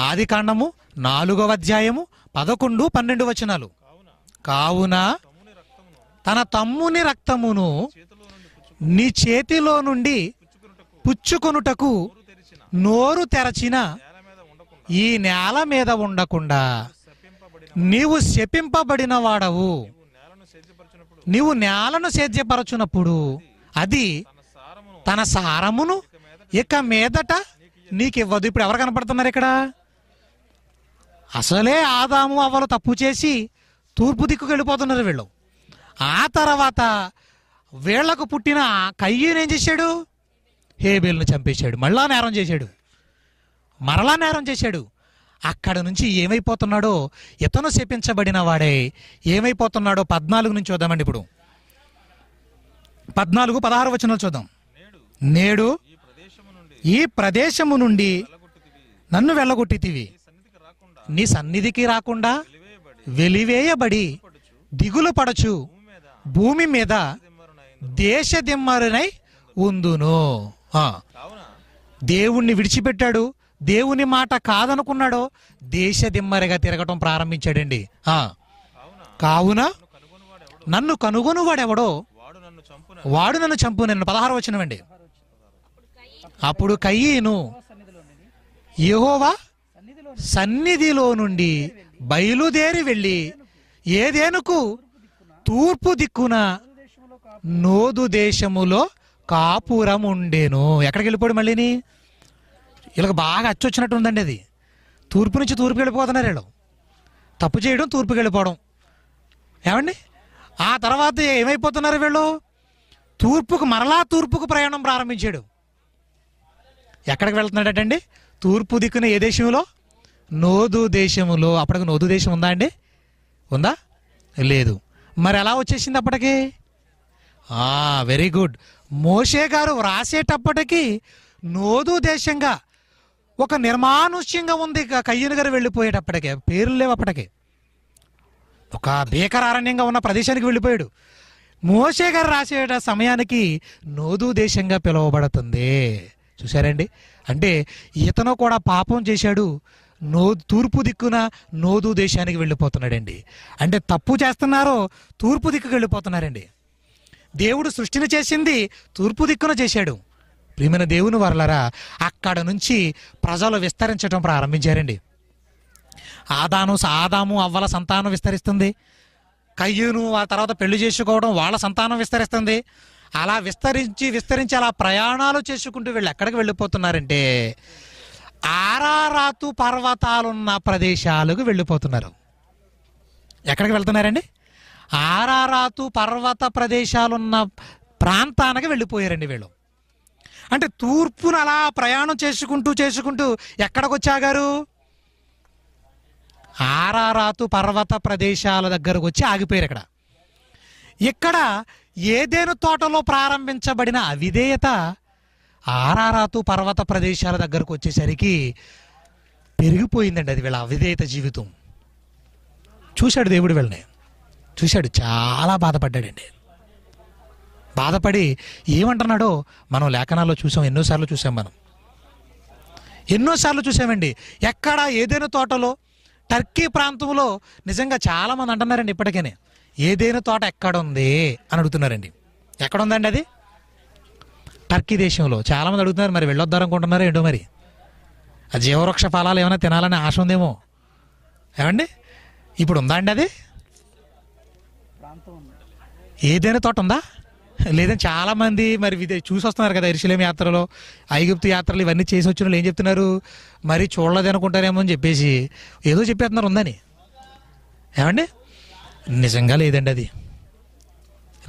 ఆది కాండము నాలుగవ అధ్యాయము పదకొండు పన్నెండు వచనాలు కావున తన తమ్ముని రక్తమును నీ చేతిలో నుండి పుచ్చుకొనుటకు నోరు తెరచిన ఈ నేల మీద ఉండకుండా నీవు శపింపబడిన వాడవు నీవు నేలను సేద్యపరచునప్పుడు అది తన సారమును ఇక మీదట నీకివ్వదు ఇప్పుడు ఎవరు కనపడుతున్నారు ఇక్కడ అసలే ఆదాము అవ్వలు తప్పు చేసి తూర్పు దిక్కుకు వెళ్ళిపోతున్నారు వీళ్ళు ఆ తర్వాత వీళ్లకు పుట్టిన కయ్యూనేం చేశాడు హేబేల్ను చంపేశాడు మళ్ళా నేరం చేశాడు మరలా నేరం చేశాడు అక్కడ నుంచి ఏమైపోతున్నాడో ఇతను శపించబడిన వాడే ఏమైపోతున్నాడో పద్నాలుగు నుంచి చూద్దామండి ఇప్పుడు పద్నాలుగు పదహారు వచనాలు చూద్దాం నేడు ఈ ప్రదేశము నుండి నన్ను వెళ్ళగొట్టితివి నీ సన్నిధికి రాకుండా వెలివేయబడి దిగులు పడచు భూమి మీద దేశ దిమ్మరునై ఉందును దేవుణ్ణి విడిచిపెట్టాడు దేవుని మాట కాదనుకున్నాడో దేశ దిమ్మరిగా తిరగటం ప్రారంభించాడండి కావున నన్ను కనుగొనువాడెవడో వాడు నన్ను చంపు నన్ను పదహారు అండి అప్పుడు కయ్యిను యహోవా సన్నిధిలో నుండి బయలుదేరి వెళ్ళి ఏదేనుకు తూర్పు దిక్కున నోదు దేశములో కాపురం ఉండేను ఎక్కడికి వెళ్ళిపోడు మళ్ళీని వీళ్ళకి బాగా అచ్చొచ్చినట్టు ఉందండి అది తూర్పు నుంచి తూర్పుకి వెళ్ళిపోతున్నారు వీళ్ళు తప్పు చేయడం తూర్పుకి వెళ్ళిపోవడం ఏమండి ఆ తర్వాత ఏమైపోతున్నారు వీళ్ళు తూర్పుకు మరలా తూర్పుకు ప్రయాణం ప్రారంభించాడు ఎక్కడికి వెళ్తున్నాడటండి తూర్పు దిక్కున ఏ దేశంలో నోదు దేశంలో అప్పటికి నోదు దేశం ఉందా అండి ఉందా లేదు మరి ఎలా వచ్చేసింది అప్పటికి వెరీ గుడ్ మోషే గారు వ్రాసేటప్పటికీ నోదు దేశంగా ఒక నిర్మానుష్యంగా ఉంది కయ్యను గారు వెళ్ళిపోయేటప్పటికే పేర్లు లేవు అప్పటికే ఒక భీకరారణ్యంగా అరణ్యంగా ఉన్న ప్రదేశానికి వెళ్ళిపోయాడు మోసే గారు రాసేట సమయానికి నోదు దేశంగా పిలువబడుతుంది చూశారండి అంటే ఇతను కూడా పాపం చేశాడు నో తూర్పు దిక్కున నోదు దేశానికి వెళ్ళిపోతున్నాడండి అంటే తప్పు చేస్తున్నారో తూర్పు దిక్కు వెళ్ళిపోతున్నారండి దేవుడు సృష్టిని చేసింది తూర్పు దిక్కున చేశాడు ప్రియమైన దేవుని వర్లరా అక్కడ నుంచి ప్రజలు విస్తరించడం ప్రారంభించారండి ఆదాను ఆదాము అవ్వల సంతానం విస్తరిస్తుంది కయ్యూను ఆ తర్వాత పెళ్లి చేసుకోవడం వాళ్ళ సంతానం విస్తరిస్తుంది అలా విస్తరించి విస్తరించి అలా ప్రయాణాలు చేసుకుంటూ వీళ్ళు ఎక్కడికి వెళ్ళిపోతున్నారంటే ఆరారాతు పర్వతాలున్న ప్రదేశాలకు వెళ్ళిపోతున్నారు ఎక్కడికి వెళ్తున్నారండి ఆరారాతు పర్వత ప్రదేశాలున్న ప్రాంతానికి వెళ్ళిపోయారండి వీళ్ళు అంటే తూర్పును అలా ప్రయాణం చేసుకుంటూ చేసుకుంటూ ఎక్కడికొచ్చాగారు ఆరారాతు పర్వత ప్రదేశాల దగ్గరకు వచ్చి ఆగిపోయారు ఇక్కడ ఇక్కడ ఏదేను తోటలో ప్రారంభించబడిన అవిధేయత ఆరారాతు పర్వత ప్రదేశాల దగ్గరకు వచ్చేసరికి పెరిగిపోయిందండి అది వీళ్ళ అవిధేయత జీవితం చూశాడు దేవుడు వీళ్ళని చూశాడు చాలా బాధపడ్డాడండి బాధపడి ఏమంటున్నాడో మనం లేఖనాల్లో చూసాం ఎన్నోసార్లు చూసాం మనం ఎన్నోసార్లు చూసామండి ఎక్కడ ఏదైనా తోటలో టర్కీ ప్రాంతంలో నిజంగా చాలామంది అంటున్నారండి ఇప్పటికే ఏదైనా తోట ఎక్కడ ఉంది అని అడుగుతున్నారండి ఎక్కడ ఉందండి అది టర్కీ దేశంలో చాలామంది అడుగుతున్నారు మరి వెళ్ళొద్దారనుకుంటున్నారో ఏంటో మరి ఆ జీవవృక్ష ఫలాలు ఏమైనా తినాలని ఆశ ఉందేమో ఏమండి ఇప్పుడు ఉందా అండి అది ఏదైనా తోట ఉందా లేదా చాలా మంది మరి చూసి వస్తున్నారు కదా ఇరుశలేం యాత్రలో ఐగుప్తు యాత్రలు ఇవన్నీ చేసి వచ్చిన ఏం చెప్తున్నారు మరి చూడలేదు అనుకుంటారేమో అని చెప్పేసి ఏదో చెప్పేస్తున్నారు ఉందని ఏమండి నిజంగా లేదండి అది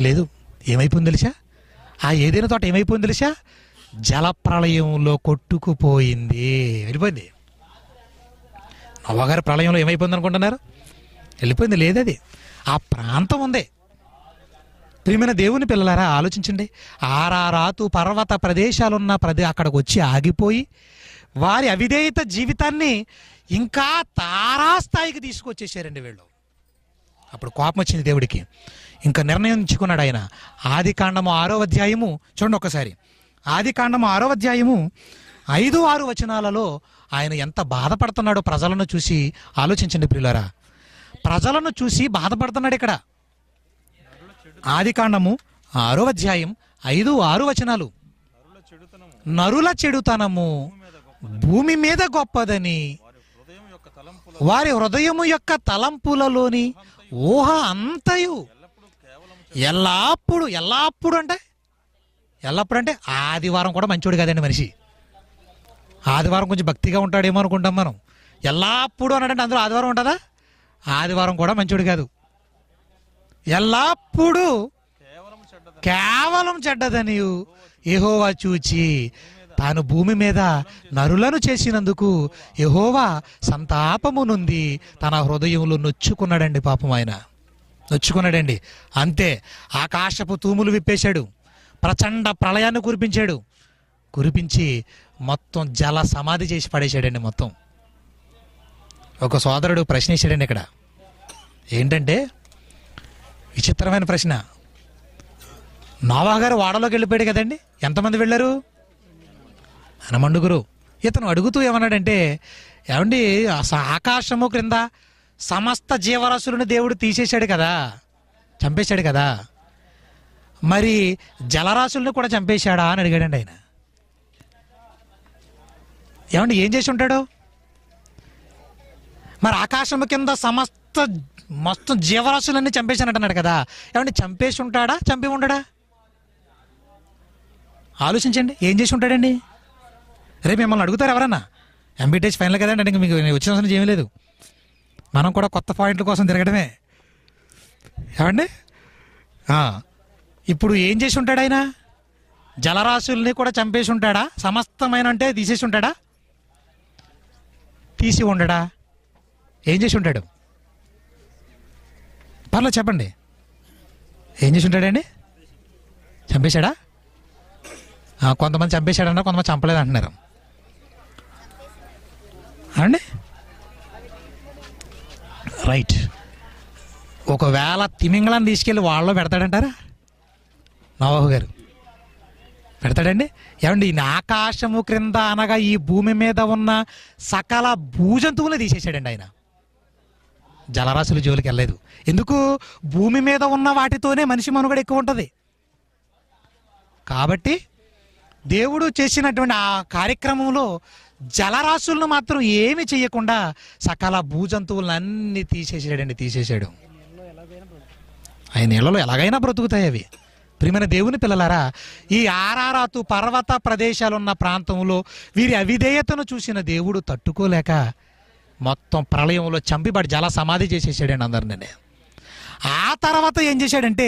లేదు ఏమైపోయింది తెలుసా ఆ ఏదైనా తోట ఏమైపోయింది తెలుసా జలప్రళయంలో కొట్టుకుపోయింది వెళ్ళిపోయింది నవ్వగారి ప్రళయంలో ఏమైపోయింది అనుకుంటున్నారు వెళ్ళిపోయింది లేదది ఆ ప్రాంతం ఉంది ప్రియమైన దేవుని పిల్లలారా ఆలోచించండి ఆరారాతు పర్వత ప్రదేశాలున్న ప్రదే అక్కడికి వచ్చి ఆగిపోయి వారి అవిధేయత జీవితాన్ని ఇంకా తారాస్థాయికి తీసుకొచ్చేసారండి వీళ్ళు అప్పుడు కోపం వచ్చింది దేవుడికి ఇంకా నిర్ణయించుకున్నాడు ఆయన ఆది కాండము ఆరో అధ్యాయము చూడండి ఒకసారి ఆది కాండము ఆరో అధ్యాయము ఐదు ఆరు వచనాలలో ఆయన ఎంత బాధపడుతున్నాడో ప్రజలను చూసి ఆలోచించండి ప్రియులారా ప్రజలను చూసి బాధపడుతున్నాడు ఇక్కడ ఆదికాండము ఆరో అధ్యాయం ఐదు ఆరు వచనాలు నరుల చెడుతనము భూమి మీద గొప్పదని వారి హృదయము యొక్క తలంపులలోని ఊహ అంతయు ఎల్లప్పుడు ఎల్లప్పుడు అంటే ఎల్లప్పుడు అంటే ఆదివారం కూడా మంచోడు కదండి మనిషి ఆదివారం కొంచెం భక్తిగా ఉంటాడేమో అనుకుంటాం మనం ఎల్లప్పుడు అనంటే అందులో ఆదివారం ఉంటుందా ఆదివారం కూడా మంచోడు కాదు ఎల్లప్పుడూ కేవలం చెడ్డదని యహోవా చూచి తాను భూమి మీద నరులను చేసినందుకు యహోవా సంతాపము నుండి తన హృదయంలో నొచ్చుకున్నాడండి పాపం ఆయన నొచ్చుకున్నాడండి అంతే ఆకాశపు తూములు విప్పేశాడు ప్రచండ ప్రళయాన్ని కురిపించాడు కురిపించి మొత్తం జల సమాధి చేసి పడేశాడండి మొత్తం ఒక సోదరుడు ప్రశ్నించాడండి ఇక్కడ ఏంటంటే విచిత్రమైన ప్రశ్న నావాగారు గారు వాడలోకి వెళ్ళిపోయాడు కదండి ఎంతమంది వెళ్ళారు అనమండుగురు ఇతను అడుగుతూ ఏమన్నాడంటే ఏమండి ఆకాశము క్రింద సమస్త జీవరాశులను దేవుడు తీసేశాడు కదా చంపేశాడు కదా మరి జలరాశులను కూడా చంపేశాడా అని అడిగాడండి ఆయన ఏమండి ఏం చేసి ఉంటాడు మరి ఆకాశము కింద సమస్త మొత్తం జీవరాశులన్నీ చంపేశానంటున్నాడు కదా ఏమంటే చంపేసి ఉంటాడా చంపి ఉండడా ఆలోచించండి ఏం చేసి ఉంటాడండి రేపు మిమ్మల్ని అడుగుతారు ఎవరన్నా ఎంబీటీఎస్ ఫైనల్ కదండి ఇంక మీకు వచ్చిన అవసరం ఏమీ లేదు మనం కూడా కొత్త పాయింట్ల కోసం తిరగడమే ఏమండి ఇప్పుడు ఏం చేసి ఉంటాడు ఆయన జలరాశుల్ని కూడా చంపేసి ఉంటాడా సమస్తమైన అంటే తీసేసి ఉంటాడా తీసి ఉండడా ఏం చేసి ఉంటాడు పర్లేదు చెప్పండి ఏం చేసి ఉంటాడండి చంపేశాడా కొంతమంది చంపేశాడన్నా కొంతమంది చంపలేదు అంటున్నారు అండి రైట్ ఒకవేళ తిమింగళాన్ని తీసుకెళ్ళి వాళ్ళలో పెడతాడంటారా నవాహు గారు పెడతాడండి ఏమండి ఆకాశము క్రింద అనగా ఈ భూమి మీద ఉన్న సకల భూజంతువులు తీసేసాడండి ఆయన జలరాశుల జోలికి వెళ్ళలేదు ఎందుకు భూమి మీద ఉన్న వాటితోనే మనిషి మనుగడ ఎక్కువ ఉంటుంది కాబట్టి దేవుడు చేసినటువంటి ఆ కార్యక్రమంలో జలరాశులను మాత్రం ఏమి చేయకుండా సకల భూజంతువులను అన్నీ తీసేసాడండి తీసేసాడు ఆయన నీళ్ళలో ఎలాగైనా బ్రతుకుతాయి అవి ప్రియమైన దేవుని పిల్లలారా ఈ ఆరారాతు పర్వత ప్రదేశాలున్న ప్రాంతంలో వీరి అవిధేయతను చూసిన దేవుడు తట్టుకోలేక మొత్తం ప్రళయంలో చంపిబడి జల సమాధి చేసేసాడండి అందరిని ఆ తర్వాత ఏం చేశాడంటే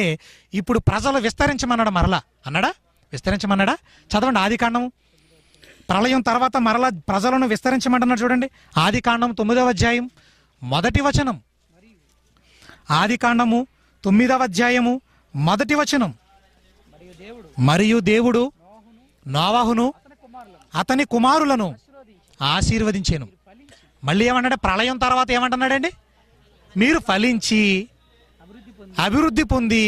ఇప్పుడు ప్రజలు విస్తరించమన్నాడు మరలా అన్నాడా విస్తరించమన్నాడా చదవండి ఆది కాండం ప్రళయం తర్వాత మరలా ప్రజలను విస్తరించమంటున్నాడు చూడండి ఆది కాండం తొమ్మిదవ అధ్యాయం మొదటి వచనం ఆది కాండము తొమ్మిదవ అధ్యాయము మొదటి వచనం మరియు దేవుడు నోవాహును అతని కుమారులను ఆశీర్వదించాను మళ్ళీ ఏమన్నాడు ప్రళయం తర్వాత ఏమంటున్నాడండి మీరు ఫలించి అభివృద్ధి పొంది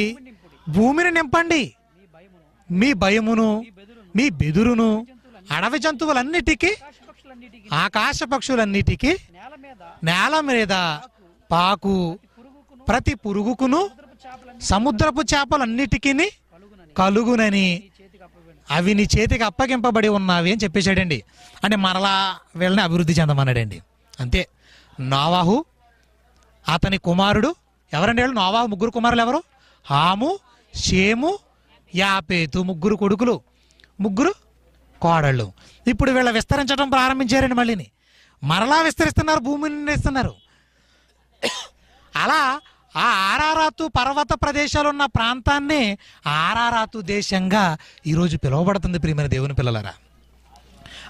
భూమిని నింపండి మీ భయమును మీ బెదురును అడవి జంతువులన్నిటికీ ఆకాశ పక్షులన్నిటికీ నేల మీద పాకు ప్రతి పురుగుకును సముద్రపు చేపలన్నిటికీ కలుగునని అవి నీ చేతికి అప్పగింపబడి ఉన్నావి అని చెప్పేశాడండి అంటే మరలా వీళ్ళని అభివృద్ధి చెందమన్నాడండి అంతే నోవాహు అతని కుమారుడు ఎవరండి వాళ్ళు నోవాహు ముగ్గురు కుమారులు ఎవరు హాము షేము యాపేతు ముగ్గురు కొడుకులు ముగ్గురు కోడళ్ళు ఇప్పుడు వీళ్ళ విస్తరించడం ప్రారంభించారండి మళ్ళీని మరలా విస్తరిస్తున్నారు భూమిని ఇస్తున్నారు అలా ఆ ఆరారాతు పర్వత ప్రదేశాలు ఉన్న ప్రాంతాన్ని ఆరారాతు దేశంగా ఈరోజు పిలువబడుతుంది ప్రియమైన దేవుని పిల్లలరా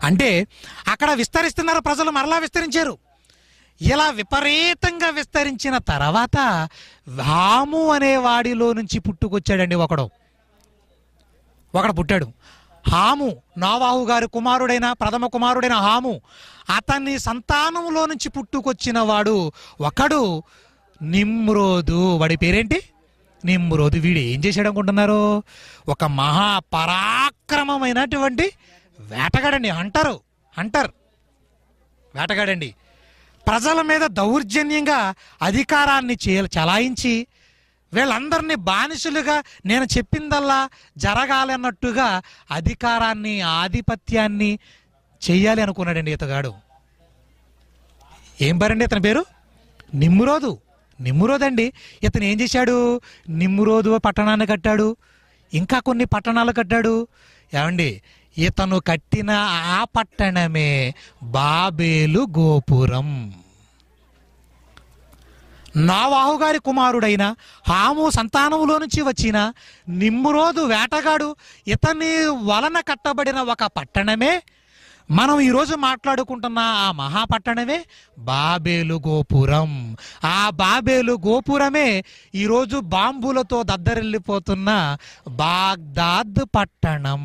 అంటే అక్కడ విస్తరిస్తున్నారు ప్రజలు మరలా విస్తరించారు ఇలా విపరీతంగా విస్తరించిన తర్వాత హాము అనే వాడిలో నుంచి పుట్టుకొచ్చాడండి ఒకడు ఒకడు పుట్టాడు హాము నావాహు గారి కుమారుడైన ప్రథమ కుమారుడైన హాము అతన్ని సంతానంలో నుంచి పుట్టుకొచ్చిన వాడు ఒకడు నిమ్రోదు వాడి పేరేంటి నిమ్రోదు వీడు ఏం చేశాడు అనుకుంటున్నారు ఒక మహాపరాక్రమమైనటువంటి వేటగాడండి అంటారు అంటారు వేటగాడండి ప్రజల మీద దౌర్జన్యంగా అధికారాన్ని చలాయించి వీళ్ళందరినీ బానిసులుగా నేను చెప్పిందల్లా జరగాలన్నట్టుగా అధికారాన్ని ఆధిపత్యాన్ని చెయ్యాలి అనుకున్నాడండి ఇతగాడు ఏం పేరండి ఇతని పేరు నిమ్మురోదు నిమ్మురోదండి ఇతను ఏం చేశాడు నిమ్మురోదు పట్టణాన్ని కట్టాడు ఇంకా కొన్ని పట్టణాలు కట్టాడు ఏమండి ఇతను కట్టిన ఆ పట్టణమే బాబేలు గోపురం నా వాహుగారి కుమారుడైన హాము సంతానములో నుంచి వచ్చిన నిమ్మురోజు వేటగాడు ఇతని వలన కట్టబడిన ఒక పట్టణమే మనం ఈరోజు మాట్లాడుకుంటున్న ఆ మహాపట్టణమే బాబేలు గోపురం ఆ బాబేలు గోపురమే ఈరోజు బాంబులతో దద్దరిల్లిపోతున్న బాగ్దాద్ పట్టణం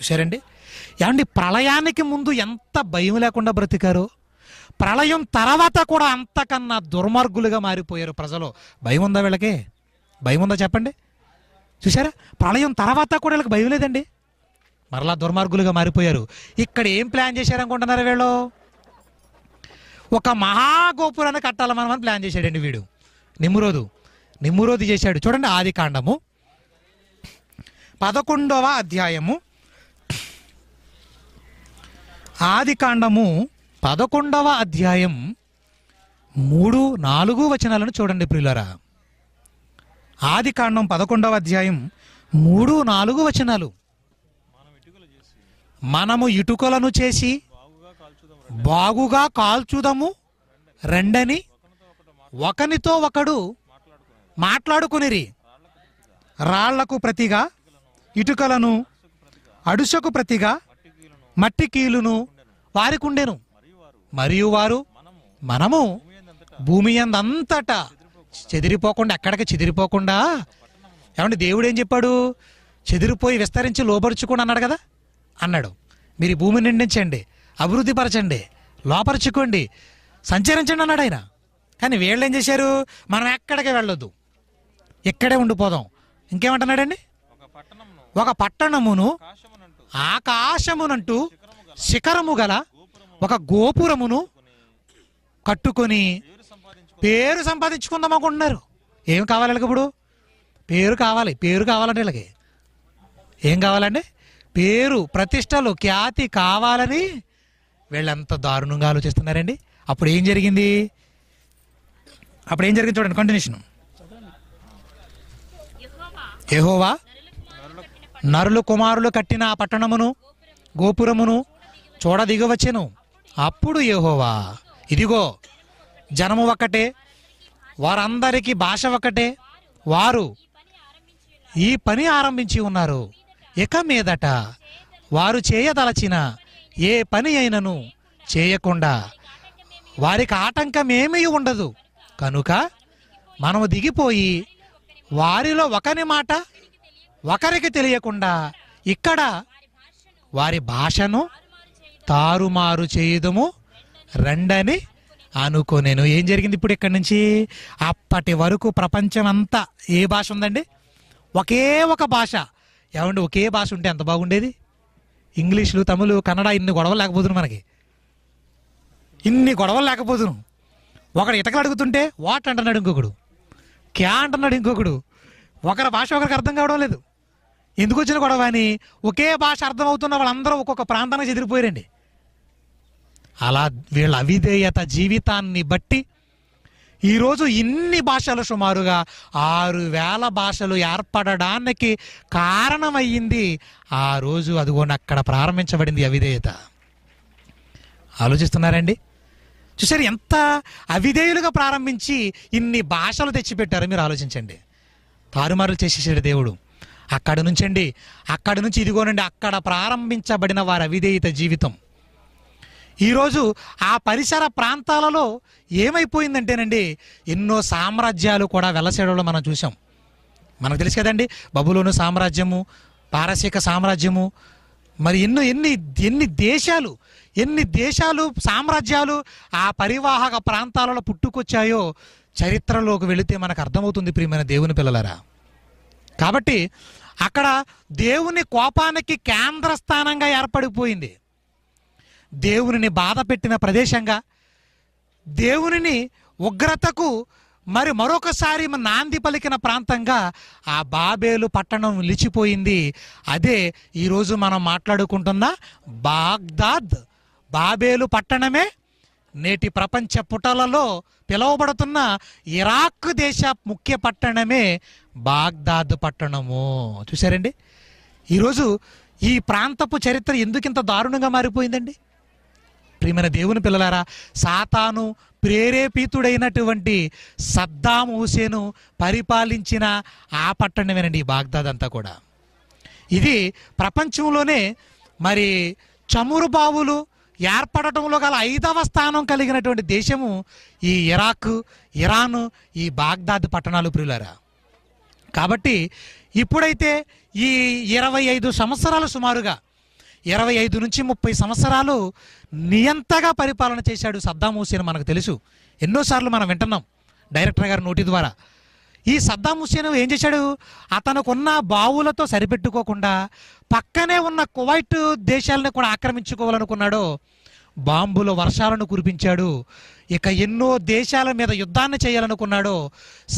చూశారండి ఏమండి ప్రళయానికి ముందు ఎంత భయం లేకుండా బ్రతికారు ప్రళయం తర్వాత కూడా అంతకన్నా దుర్మార్గులుగా మారిపోయారు ప్రజలు భయం ఉందా వీళ్ళకి భయం ఉందా చెప్పండి చూసారా ప్రళయం తర్వాత కూడా వీళ్ళకి భయం లేదండి మరలా దుర్మార్గులుగా మారిపోయారు ఇక్కడ ఏం ప్లాన్ చేశారనుకుంటున్నారు వీళ్ళు ఒక మహాగోపురాన్ని కట్టాలి మనం అని ప్లాన్ చేశాడండి వీడు నిమ్మురోదు నిమ్మురోదు చేశాడు చూడండి ఆది కాండము పదకొండవ అధ్యాయము ఆది కాండము పదకొండవ అధ్యాయం మూడు నాలుగు వచనాలను చూడండి ప్రియులరా ఆది కాండం పదకొండవ అధ్యాయం మూడు నాలుగు వచనాలు మనము ఇటుకలను చేసి బాగుగా కాల్చుదము రెండని ఒకనితో ఒకడు మాట్లాడుకునిరి రాళ్లకు ప్రతిగా ఇటుకలను అడుసకు ప్రతిగా మట్టి కీలును వారికుండెను మరియు వారు మనము భూమి అందంతట చెదిరిపోకుండా ఎక్కడికి చెదిరిపోకుండా ఏమంటే దేవుడు ఏం చెప్పాడు చెదిరిపోయి విస్తరించి లోపరుచుకోండి అన్నాడు కదా అన్నాడు మీరు భూమిని నిండించండి అభివృద్ధి పరచండి లోపరుచుకోండి సంచరించండి అన్నాడు ఆయన కానీ వీళ్ళు ఏం చేశారు మనం ఎక్కడికి వెళ్ళొద్దు ఇక్కడే ఉండిపోదాం ఇంకేమంటున్నాడండి ఒక పట్టణమును ఆకాశమునంటూ శిఖరము గల ఒక గోపురమును కట్టుకొని పేరు సంపాదించుకుందాం అనుకుంటున్నారు ఏం కావాలి ఇప్పుడు పేరు కావాలి పేరు కావాలండి వీళ్ళకి ఏం కావాలండి పేరు ప్రతిష్టలు ఖ్యాతి కావాలని వీళ్ళంత దారుణంగా ఆలోచిస్తున్నారండి అప్పుడు ఏం జరిగింది అప్పుడు ఏం జరిగింది చూడండి కంటిన్యూషన్ ఏహోవా నరులు కుమారులు కట్టిన ఆ పట్టణమును గోపురమును చూడ దిగవచ్చెను అప్పుడు ఏహోవా ఇదిగో జనము ఒకటే వారందరికీ భాష ఒకటే వారు ఈ పని ఆరంభించి ఉన్నారు ఇక మీదట వారు చేయదలచిన ఏ పని అయినను చేయకుండా వారికి ఆటంకం ఏమీ ఉండదు కనుక మనము దిగిపోయి వారిలో ఒకని మాట ఒకరికి తెలియకుండా ఇక్కడ వారి భాషను తారుమారు చేయదము రెండని అనుకోనేను ఏం జరిగింది ఇప్పుడు ఇక్కడి నుంచి అప్పటి వరకు ప్రపంచం అంతా ఏ భాష ఉందండి ఒకే ఒక భాష ఏమండి ఒకే భాష ఉంటే ఎంత బాగుండేది ఇంగ్లీషులు తమిళు కన్నడ ఇన్ని గొడవలు లేకపోతున్నాం మనకి ఇన్ని గొడవలు లేకపోతున్నాం ఒకడు ఇటకలు అడుగుతుంటే వాట్ అంటున్నాడు ఇంకొకడు క్యా అంటున్నాడు ఇంకొకడు ఒకరి భాష ఒకరికి అర్థం కావడం లేదు ఎందుకు వచ్చిన గొడవ అని ఒకే భాష అర్థమవుతున్న వాళ్ళందరూ ఒక్కొక్క ప్రాంతానికి చెదిరిపోయారండి అలా వీళ్ళ అవిధేయత జీవితాన్ని బట్టి ఈరోజు ఇన్ని భాషలు సుమారుగా ఆరు వేల భాషలు ఏర్పడడానికి కారణమయ్యింది ఆ రోజు అదిగోని అక్కడ ప్రారంభించబడింది అవిధేయత ఆలోచిస్తున్నారండి చూసారు ఎంత అవిధేయులుగా ప్రారంభించి ఇన్ని భాషలు తెచ్చిపెట్టారు మీరు ఆలోచించండి తారుమారులు చేసేసాడు దేవుడు అక్కడి నుంచండి అక్కడి నుంచి ఇదిగోనండి అక్కడ ప్రారంభించబడిన వారి అవిధేయత జీవితం ఈరోజు ఆ పరిసర ప్రాంతాలలో ఏమైపోయిందంటేనండి ఎన్నో సామ్రాజ్యాలు కూడా వెలసేడలో మనం చూసాం మనకు తెలుసు కదండి బబులోను సామ్రాజ్యము పారసీక సామ్రాజ్యము మరి ఎన్నో ఎన్ని ఎన్ని దేశాలు ఎన్ని దేశాలు సామ్రాజ్యాలు ఆ పరివాహక ప్రాంతాలలో పుట్టుకొచ్చాయో చరిత్రలోకి వెళితే మనకు అర్థమవుతుంది ప్రియమైన దేవుని పిల్లలరా కాబట్టి అక్కడ దేవుని కోపానికి కేంద్ర స్థానంగా ఏర్పడిపోయింది దేవుని బాధ పెట్టిన ప్రదేశంగా దేవునిని ఉగ్రతకు మరి మరొకసారి నాంది పలికిన ప్రాంతంగా ఆ బాబేలు పట్టణం నిలిచిపోయింది అదే ఈరోజు మనం మాట్లాడుకుంటున్న బాగ్దాద్ బాబేలు పట్టణమే నేటి ప్రపంచ పుటలలో పిలువబడుతున్న ఇరాక్ దేశ ముఖ్య పట్టణమే బాగ్దాద్ పట్టణము చూసారండి ఈరోజు ఈ ప్రాంతపు చరిత్ర ఎందుకింత దారుణంగా మారిపోయిందండి ప్రియమైన దేవుని పిల్లలారా సాతాను ప్రేరేపితుడైనటువంటి సద్దాం హుసేను పరిపాలించిన ఆ పట్టణమేనండి ఈ బాగ్దాద్ అంతా కూడా ఇది ప్రపంచంలోనే మరి చమురు బావులు ఏర్పడటంలో గల ఐదవ స్థానం కలిగినటువంటి దేశము ఈ ఇరాక్ ఇరాన్ ఈ బాగ్దాద్ పట్టణాలు ప్రియులారా కాబట్టి ఇప్పుడైతే ఈ ఇరవై ఐదు సంవత్సరాలు సుమారుగా ఇరవై ఐదు నుంచి ముప్పై సంవత్సరాలు నియంతగా పరిపాలన చేశాడు సద్దాం హుసేన్ మనకు తెలుసు ఎన్నోసార్లు మనం వింటున్నాం డైరెక్టర్ గారి నోటి ద్వారా ఈ సద్దాం హుసేన్ ఏం చేశాడు అతనుకున్న బావులతో సరిపెట్టుకోకుండా పక్కనే ఉన్న కువైట్ దేశాలను కూడా ఆక్రమించుకోవాలనుకున్నాడో బాంబుల వర్షాలను కురిపించాడు ఇక ఎన్నో దేశాల మీద యుద్ధాన్ని చేయాలనుకున్నాడో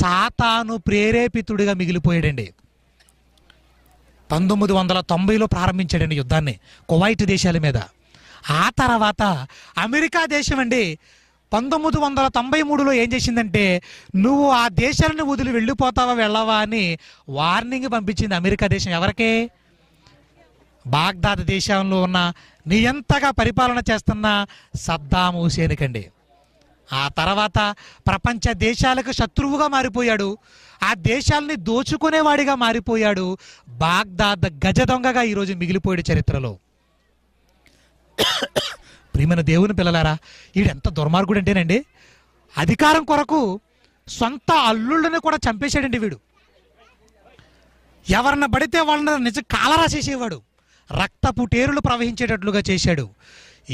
సాతాను ప్రేరేపితుడిగా మిగిలిపోయాడండి పంతొమ్మిది వందల తొంభైలో ప్రారంభించాడండి యుద్ధాన్ని కువైట్ దేశాల మీద ఆ తర్వాత అమెరికా దేశం అండి పంతొమ్మిది వందల తొంభై మూడులో ఏం చేసిందంటే నువ్వు ఆ దేశాలను వదిలి వెళ్ళిపోతావా వెళ్ళవా అని వార్నింగ్ పంపించింది అమెరికా దేశం ఎవరికే బాగ్దాద్ దేశంలో ఉన్న నియంతగా పరిపాలన చేస్తున్న సద్దాం హుసేన్కండి ఆ తర్వాత ప్రపంచ దేశాలకు శత్రువుగా మారిపోయాడు ఆ దేశాల్ని దోచుకునేవాడిగా మారిపోయాడు బాగ్దాద్ గజ దొంగగా ఈరోజు మిగిలిపోయాడు చరిత్రలో ప్రియమైన దేవుని పిల్లలారా ఈడెంత దుర్మార్గుడు అంటేనండి అధికారం కొరకు సొంత అల్లుళ్ళని కూడా చంపేశాడండి వీడు ఎవరిన పడితే వాళ్ళని నిజ కాలరాసేసేవాడు రక్తపు టేరులు ప్రవహించేటట్లుగా చేశాడు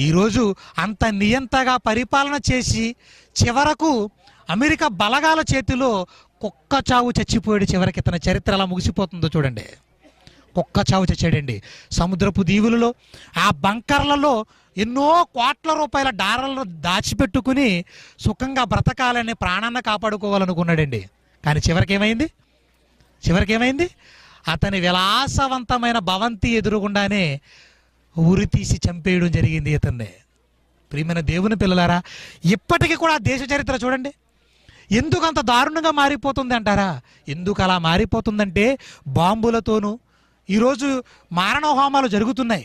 ఈరోజు అంత నియంతగా పరిపాలన చేసి చివరకు అమెరికా బలగాల చేతిలో కుక్క చావు చచ్చిపోయాడు చివరికి తన చరిత్ర అలా ముగిసిపోతుందో చూడండి కుక్క చావు చచ్చాడండి సముద్రపు దీవులలో ఆ బంకర్లలో ఎన్నో కోట్ల రూపాయల డారలను దాచిపెట్టుకుని సుఖంగా బ్రతకాలని ప్రాణాన్ని కాపాడుకోవాలనుకున్నాడండి కానీ చివరికి ఏమైంది చివరికి ఏమైంది అతని విలాసవంతమైన భవంతి ఎదురుగుండానే ఉరి తీసి చంపేయడం జరిగింది ఇతన్ని ప్రియమైన దేవుని పిల్లలారా ఇప్పటికీ కూడా దేశ చరిత్ర చూడండి ఎందుకు అంత దారుణంగా మారిపోతుంది అంటారా ఎందుకు అలా మారిపోతుందంటే బాంబులతోనూ ఈరోజు మారణ హోమాలు జరుగుతున్నాయి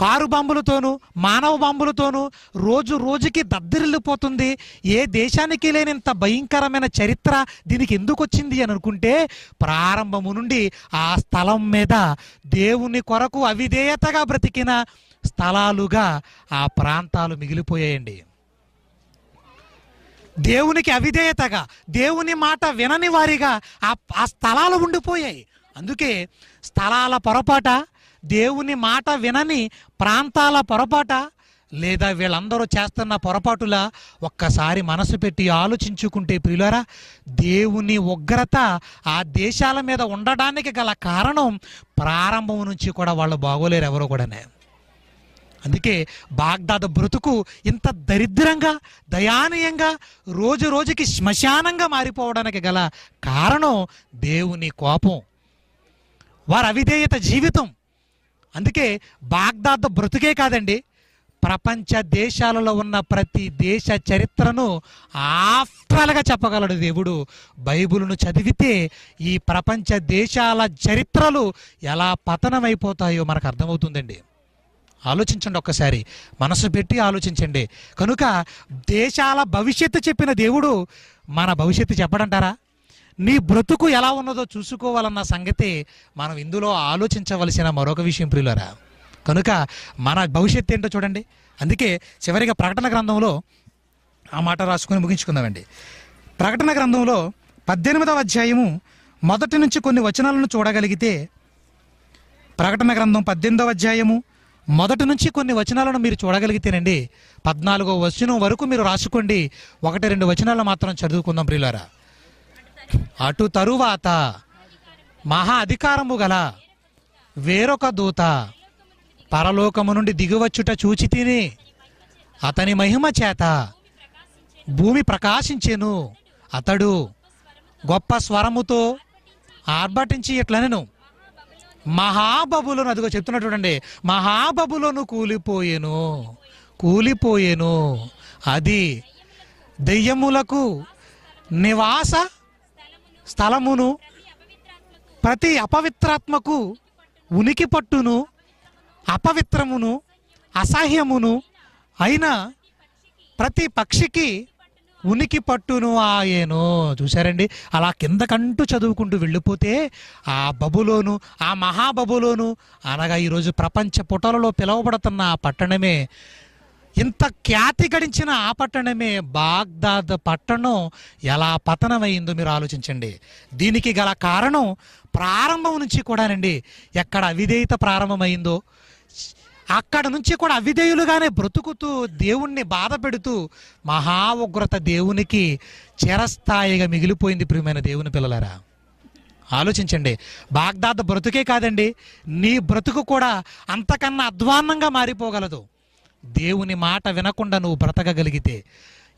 కారు బాంబులతోనూ మానవ బాంబులతోనూ రోజు రోజుకి దద్దరిల్లిపోతుంది ఏ దేశానికి లేని ఇంత భయంకరమైన చరిత్ర దీనికి ఎందుకు వచ్చింది అని అనుకుంటే ప్రారంభము నుండి ఆ స్థలం మీద దేవుని కొరకు అవిధేయతగా బ్రతికిన స్థలాలుగా ఆ ప్రాంతాలు మిగిలిపోయాయండి దేవునికి అవిధేయతగా దేవుని మాట వినని వారిగా ఆ స్థలాలు ఉండిపోయాయి అందుకే స్థలాల పొరపాట దేవుని మాట వినని ప్రాంతాల పొరపాట లేదా వీళ్ళందరూ చేస్తున్న పొరపాటుల ఒక్కసారి మనసు పెట్టి ఆలోచించుకుంటే ప్రియులరా దేవుని ఉగ్రత ఆ దేశాల మీద ఉండడానికి గల కారణం ప్రారంభం నుంచి కూడా వాళ్ళు బాగోలేరు ఎవరు కూడానే అందుకే బాగ్దాద బ్రతుకు ఇంత దరిద్రంగా దయానీయంగా రోజు రోజుకి శ్మశానంగా మారిపోవడానికి గల కారణం దేవుని కోపం వారి అవిధేయత జీవితం అందుకే బాగ్దాద్ బ్రతుకే కాదండి ప్రపంచ దేశాలలో ఉన్న ప్రతి దేశ చరిత్రను ఆఫ్టర్గా చెప్పగలడు దేవుడు బైబుల్ను చదివితే ఈ ప్రపంచ దేశాల చరిత్రలు ఎలా పతనమైపోతాయో మనకు అర్థమవుతుందండి ఆలోచించండి ఒక్కసారి మనసు పెట్టి ఆలోచించండి కనుక దేశాల భవిష్యత్తు చెప్పిన దేవుడు మన భవిష్యత్తు చెప్పడంటారా నీ బ్రతుకు ఎలా ఉన్నదో చూసుకోవాలన్న సంగతి మనం ఇందులో ఆలోచించవలసిన మరొక విషయం ప్రియులరా కనుక మన భవిష్యత్తు ఏంటో చూడండి అందుకే చివరిగా ప్రకటన గ్రంథంలో ఆ మాట రాసుకొని ముగించుకుందామండి ప్రకటన గ్రంథంలో పద్దెనిమిదవ అధ్యాయము మొదటి నుంచి కొన్ని వచనాలను చూడగలిగితే ప్రకటన గ్రంథం పద్దెనిమిదవ అధ్యాయము మొదటి నుంచి కొన్ని వచనాలను మీరు చూడగలిగితేనండి పద్నాలుగో వచనం వరకు మీరు రాసుకోండి ఒకటి రెండు వచనాలు మాత్రం చదువుకుందాం ప్రియులారా అటు తరువాత మహా అధికారము గల వేరొక దూత పరలోకము నుండి దిగువచ్చుట చూచి తిని అతని మహిమ చేత భూమి ప్రకాశించెను అతడు గొప్ప స్వరముతో ఆర్భటించి ఇట్లనెను మహాబబులను అదిగో చెప్తున్నా చూడండి మహాబబులను కూలిపోయేను కూలిపోయేను అది దెయ్యములకు నివాస స్థలమును ప్రతి అపవిత్రాత్మకు ఉనికి పట్టును అపవిత్రమును అసహ్యమును అయిన ప్రతి పక్షికి ఉనికి పట్టును ఆయేను చూశారండి అలా కిందకంటూ చదువుకుంటూ వెళ్ళిపోతే ఆ బబులోను ఆ మహాబబులోను అనగా ఈరోజు ప్రపంచ పుటలలో పిలువబడుతున్న ఆ పట్టణమే ఇంత ఖ్యాతి గడించిన ఆ పట్టణమే బాగ్దాద్ పట్టణం ఎలా పతనమైందో మీరు ఆలోచించండి దీనికి గల కారణం ప్రారంభం నుంచి కూడానండి ఎక్కడ అవిధేయత ప్రారంభమైందో అక్కడ నుంచి కూడా అవిధేయులుగానే బ్రతుకుతూ దేవుణ్ణి బాధ పెడుతూ మహా ఉగ్రత దేవునికి చిరస్థాయిగా మిగిలిపోయింది ప్రియమైన దేవుని పిల్లలారా ఆలోచించండి బాగ్దాద్ బ్రతుకే కాదండి నీ బ్రతుకు కూడా అంతకన్నా అధ్వాన్నంగా మారిపోగలదు దేవుని మాట వినకుండా నువ్వు బ్రతకగలిగితే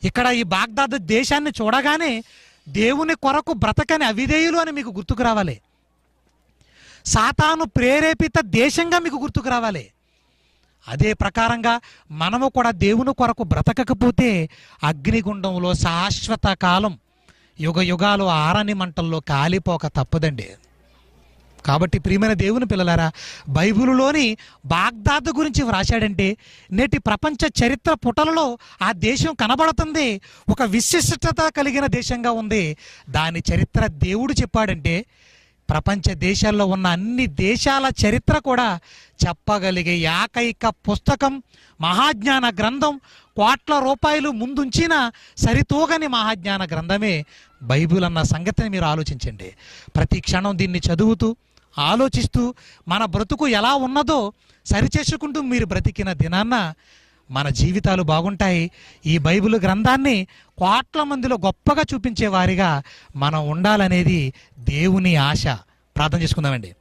ఇక్కడ ఈ బాగ్దాద్ దేశాన్ని చూడగానే దేవుని కొరకు బ్రతకని అవిధేయులు అని మీకు గుర్తుకు రావాలి సాతాను ప్రేరేపిత దేశంగా మీకు గుర్తుకు రావాలి అదే ప్రకారంగా మనము కూడా దేవుని కొరకు బ్రతకకపోతే అగ్నిగుండంలో శాశ్వత కాలం యుగ యుగాలు ఆరని మంటల్లో కాలిపోక తప్పదండి కాబట్టి ప్రియమైన దేవుని పిల్లలారా బైబిలులోని బాగ్దాద్ గురించి వ్రాశాడంటే నేటి ప్రపంచ చరిత్ర పుటలలో ఆ దేశం కనబడుతుంది ఒక విశిష్టత కలిగిన దేశంగా ఉంది దాని చరిత్ర దేవుడు చెప్పాడంటే ప్రపంచ దేశాల్లో ఉన్న అన్ని దేశాల చరిత్ర కూడా చెప్పగలిగే ఏకైక పుస్తకం మహాజ్ఞాన గ్రంథం కోట్ల రూపాయలు ముందుంచిన సరితూగని మహాజ్ఞాన గ్రంథమే బైబిల్ అన్న సంగతిని మీరు ఆలోచించండి ప్రతి క్షణం దీన్ని చదువుతూ ఆలోచిస్తూ మన బ్రతుకు ఎలా ఉన్నదో సరిచేసుకుంటూ మీరు బ్రతికిన దినాన్న మన జీవితాలు బాగుంటాయి ఈ బైబిల్ గ్రంథాన్ని కోట్ల మందిలో గొప్పగా చూపించే వారిగా మనం ఉండాలనేది దేవుని ఆశ ప్రార్థన చేసుకుందామండి